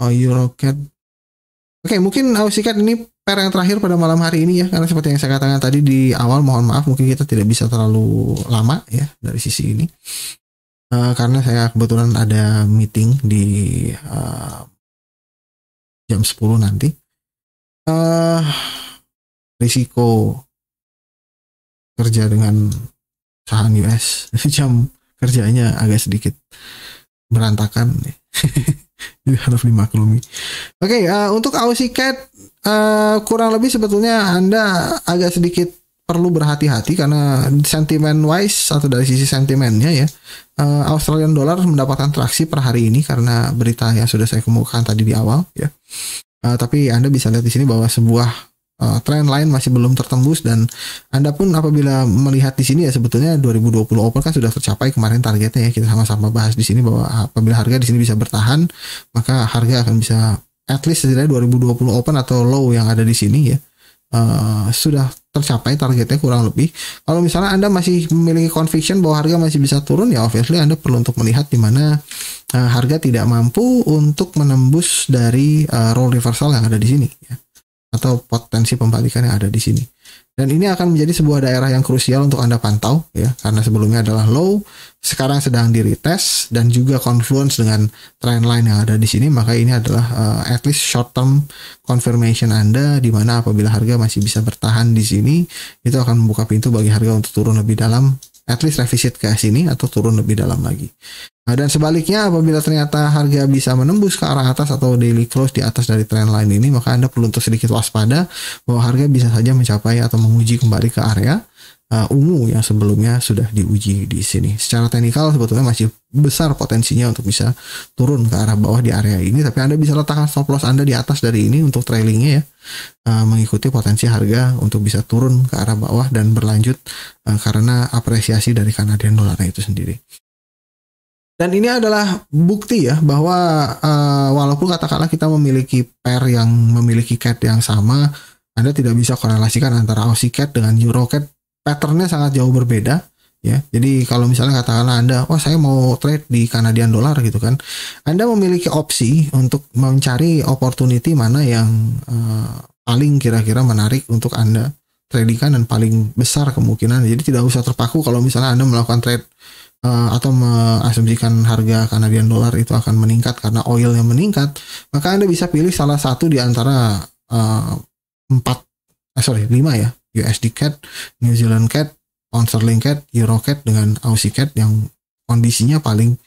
oh Eurocat. Oke, okay, mungkin Aussie Cat ini pair yang terakhir pada malam hari ini ya, karena seperti yang saya katakan tadi di awal, mohon maaf mungkin kita tidak bisa terlalu lama ya dari sisi ini uh, karena saya kebetulan ada meeting di uh, jam 10 nanti uh, risiko kerja dengan saham US jam kerjanya agak sedikit berantakan jadi harus dimaklumi. Oke, okay, uh, untuk Aussie Cat uh, kurang lebih sebetulnya Anda agak sedikit perlu berhati-hati karena sentimen wise atau dari sisi sentimennya ya eh, Australian dollar mendapatkan traksi per hari ini karena berita yang sudah saya kemukakan tadi di awal ya eh, tapi anda bisa lihat di sini bahwa sebuah uh, trend line masih belum tertembus dan anda pun apabila melihat di sini ya sebetulnya 2020 Open kan sudah tercapai kemarin targetnya ya kita sama-sama bahas di sini bahwa apabila harga di sini bisa bertahan maka harga akan bisa at least setidaknya 2020 Open atau low yang ada di sini ya uh, sudah tercapai targetnya kurang lebih. Kalau misalnya Anda masih memiliki conviction bahwa harga masih bisa turun ya obviously Anda perlu untuk melihat di mana uh, harga tidak mampu untuk menembus dari uh, roll reversal yang ada di sini ya. atau potensi pembalikan yang ada di sini. Dan ini akan menjadi sebuah daerah yang krusial untuk Anda pantau ya, karena sebelumnya adalah low, sekarang sedang di retest dan juga confluence dengan trend line yang ada di sini, maka ini adalah uh, at least short term confirmation Anda di mana apabila harga masih bisa bertahan di sini, itu akan membuka pintu bagi harga untuk turun lebih dalam, at least revisit ke sini atau turun lebih dalam lagi. Nah, dan sebaliknya apabila ternyata harga bisa menembus ke arah atas atau daily close di atas dari trend line ini maka Anda perlu untuk sedikit waspada bahwa harga bisa saja mencapai atau menguji kembali ke area uh, ungu yang sebelumnya sudah diuji di sini. Secara teknikal sebetulnya masih besar potensinya untuk bisa turun ke arah bawah di area ini tapi Anda bisa letakkan stop loss Anda di atas dari ini untuk trailingnya ya uh, mengikuti potensi harga untuk bisa turun ke arah bawah dan berlanjut uh, karena apresiasi dari Kanadian dollar itu sendiri. Dan ini adalah bukti ya bahwa uh, walaupun katakanlah kita memiliki pair yang memiliki cat yang sama, Anda tidak bisa korelasikan antara Aussie cat dengan Euro cat. Patternnya sangat jauh berbeda ya. Jadi kalau misalnya katakanlah Anda, wah saya mau trade di Kanadian dollar gitu kan. Anda memiliki opsi untuk mencari opportunity mana yang uh, paling kira-kira menarik untuk Anda tradingkan dan paling besar kemungkinan. Jadi tidak usah terpaku kalau misalnya Anda melakukan trade uh, atau mengasumsikan harga Kanadian dolar itu akan meningkat karena oil yang meningkat, maka Anda bisa pilih salah satu di antara uh, eh, 4 eh, sorry 5 ya, USD CAD, New Zealand CAD, Pound Sterling CAD, Euro CAD dengan Aussie CAD yang kondisinya paling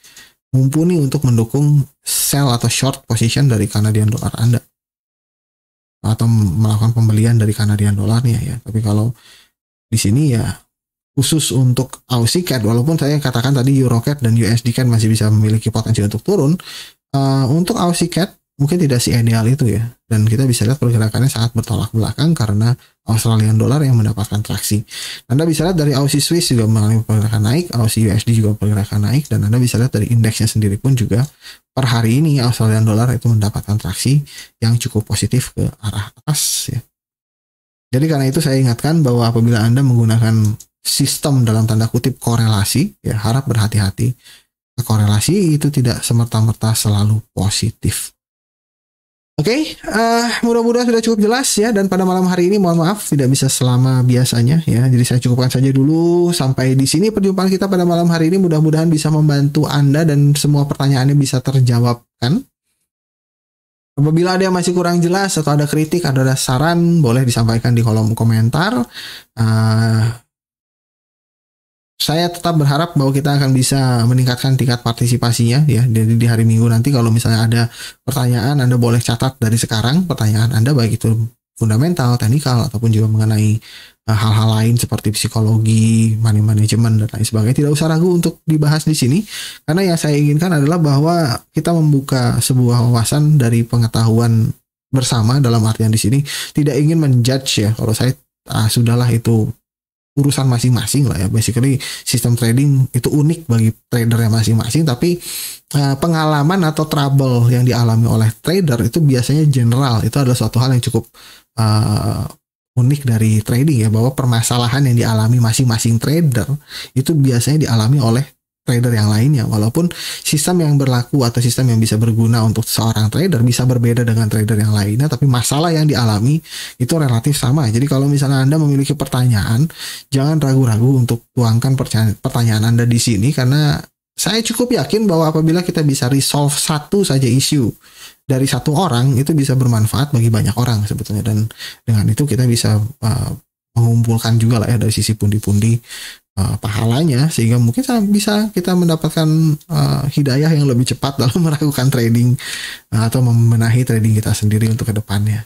mumpuni untuk mendukung sell atau short position dari kanadian dolar Anda atau melakukan pembelian dari kanadian dolarnya ya. Tapi kalau di sini ya khusus untuk Aussie CAD walaupun saya katakan tadi Euro CAD dan USD CAD masih bisa memiliki potensi untuk turun uh, untuk Aussie CAD mungkin tidak si ideal itu ya dan kita bisa lihat pergerakannya sangat bertolak belakang karena Australian dollar yang mendapatkan traksi. Anda bisa lihat dari Aussie Swiss juga mengalami pergerakan naik, Aussie USD juga pergerakan naik dan Anda bisa lihat dari indeksnya sendiri pun juga per hari ini Australian dollar itu mendapatkan traksi yang cukup positif ke arah atas ya. Jadi karena itu saya ingatkan bahwa apabila Anda menggunakan sistem dalam tanda kutip korelasi ya harap berhati-hati korelasi itu tidak semerta-merta selalu positif. Oke, okay, uh, eh, mudah-mudahan sudah cukup jelas ya dan pada malam hari ini mohon maaf tidak bisa selama biasanya ya. Jadi saya cukupkan saja dulu sampai di sini perjumpaan kita pada malam hari ini mudah-mudahan bisa membantu Anda dan semua pertanyaannya bisa terjawabkan. Apabila ada yang masih kurang jelas atau ada kritik, atau ada saran, boleh disampaikan di kolom komentar. Uh, saya tetap berharap bahwa kita akan bisa meningkatkan tingkat partisipasinya ya. Jadi di hari Minggu nanti kalau misalnya ada pertanyaan Anda boleh catat dari sekarang pertanyaan Anda baik itu fundamental, teknikal ataupun juga mengenai eh, hal-hal uh, lain seperti psikologi, money management dan lain sebagainya. Tidak usah ragu untuk dibahas di sini karena yang saya inginkan adalah bahwa kita membuka sebuah wawasan dari pengetahuan bersama dalam artian di sini tidak ingin menjudge ya. Kalau saya ah, sudahlah itu urusan masing-masing lah ya. Basically sistem trading itu unik bagi trader yang masing-masing tapi uh, pengalaman atau trouble yang dialami oleh trader itu biasanya general. Itu adalah suatu hal yang cukup uh, unik dari trading ya bahwa permasalahan yang dialami masing-masing trader itu biasanya dialami oleh trader yang lainnya. Walaupun sistem yang berlaku atau sistem yang bisa berguna untuk seorang trader bisa berbeda dengan trader yang lainnya, tapi masalah yang dialami itu relatif sama. Jadi kalau misalnya Anda memiliki pertanyaan, jangan ragu-ragu untuk tuangkan pertanyaan Anda di sini karena saya cukup yakin bahwa apabila kita bisa resolve satu saja isu dari satu orang itu bisa bermanfaat bagi banyak orang sebetulnya dan dengan itu kita bisa uh, mengumpulkan juga lah ya dari sisi pundi-pundi Eh, pahalanya sehingga mungkin bisa kita mendapatkan uh, hidayah yang lebih cepat dalam melakukan trading uh, atau membenahi trading kita sendiri untuk kedepannya.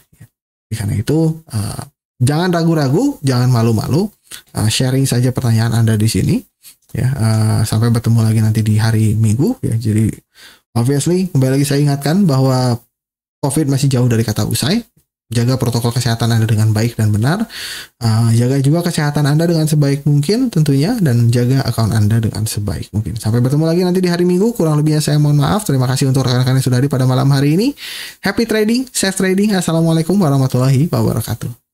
Karena itu uh, jangan ragu-ragu, jangan malu-malu, uh, sharing saja pertanyaan anda di sini. Ya uh, sampai bertemu lagi nanti di hari Minggu. Ya jadi obviously kembali lagi saya ingatkan bahwa COVID masih jauh dari kata usai jaga protokol kesehatan Anda dengan baik dan benar. Uh, jaga juga kesehatan Anda dengan sebaik mungkin tentunya dan jaga akun Anda dengan sebaik mungkin. Sampai bertemu lagi nanti di hari Minggu. Kurang lebihnya saya mohon maaf. Terima kasih untuk rekan-rekan yang sudah hadir pada malam hari ini. Happy trading, safe trading. Assalamualaikum warahmatullahi wabarakatuh.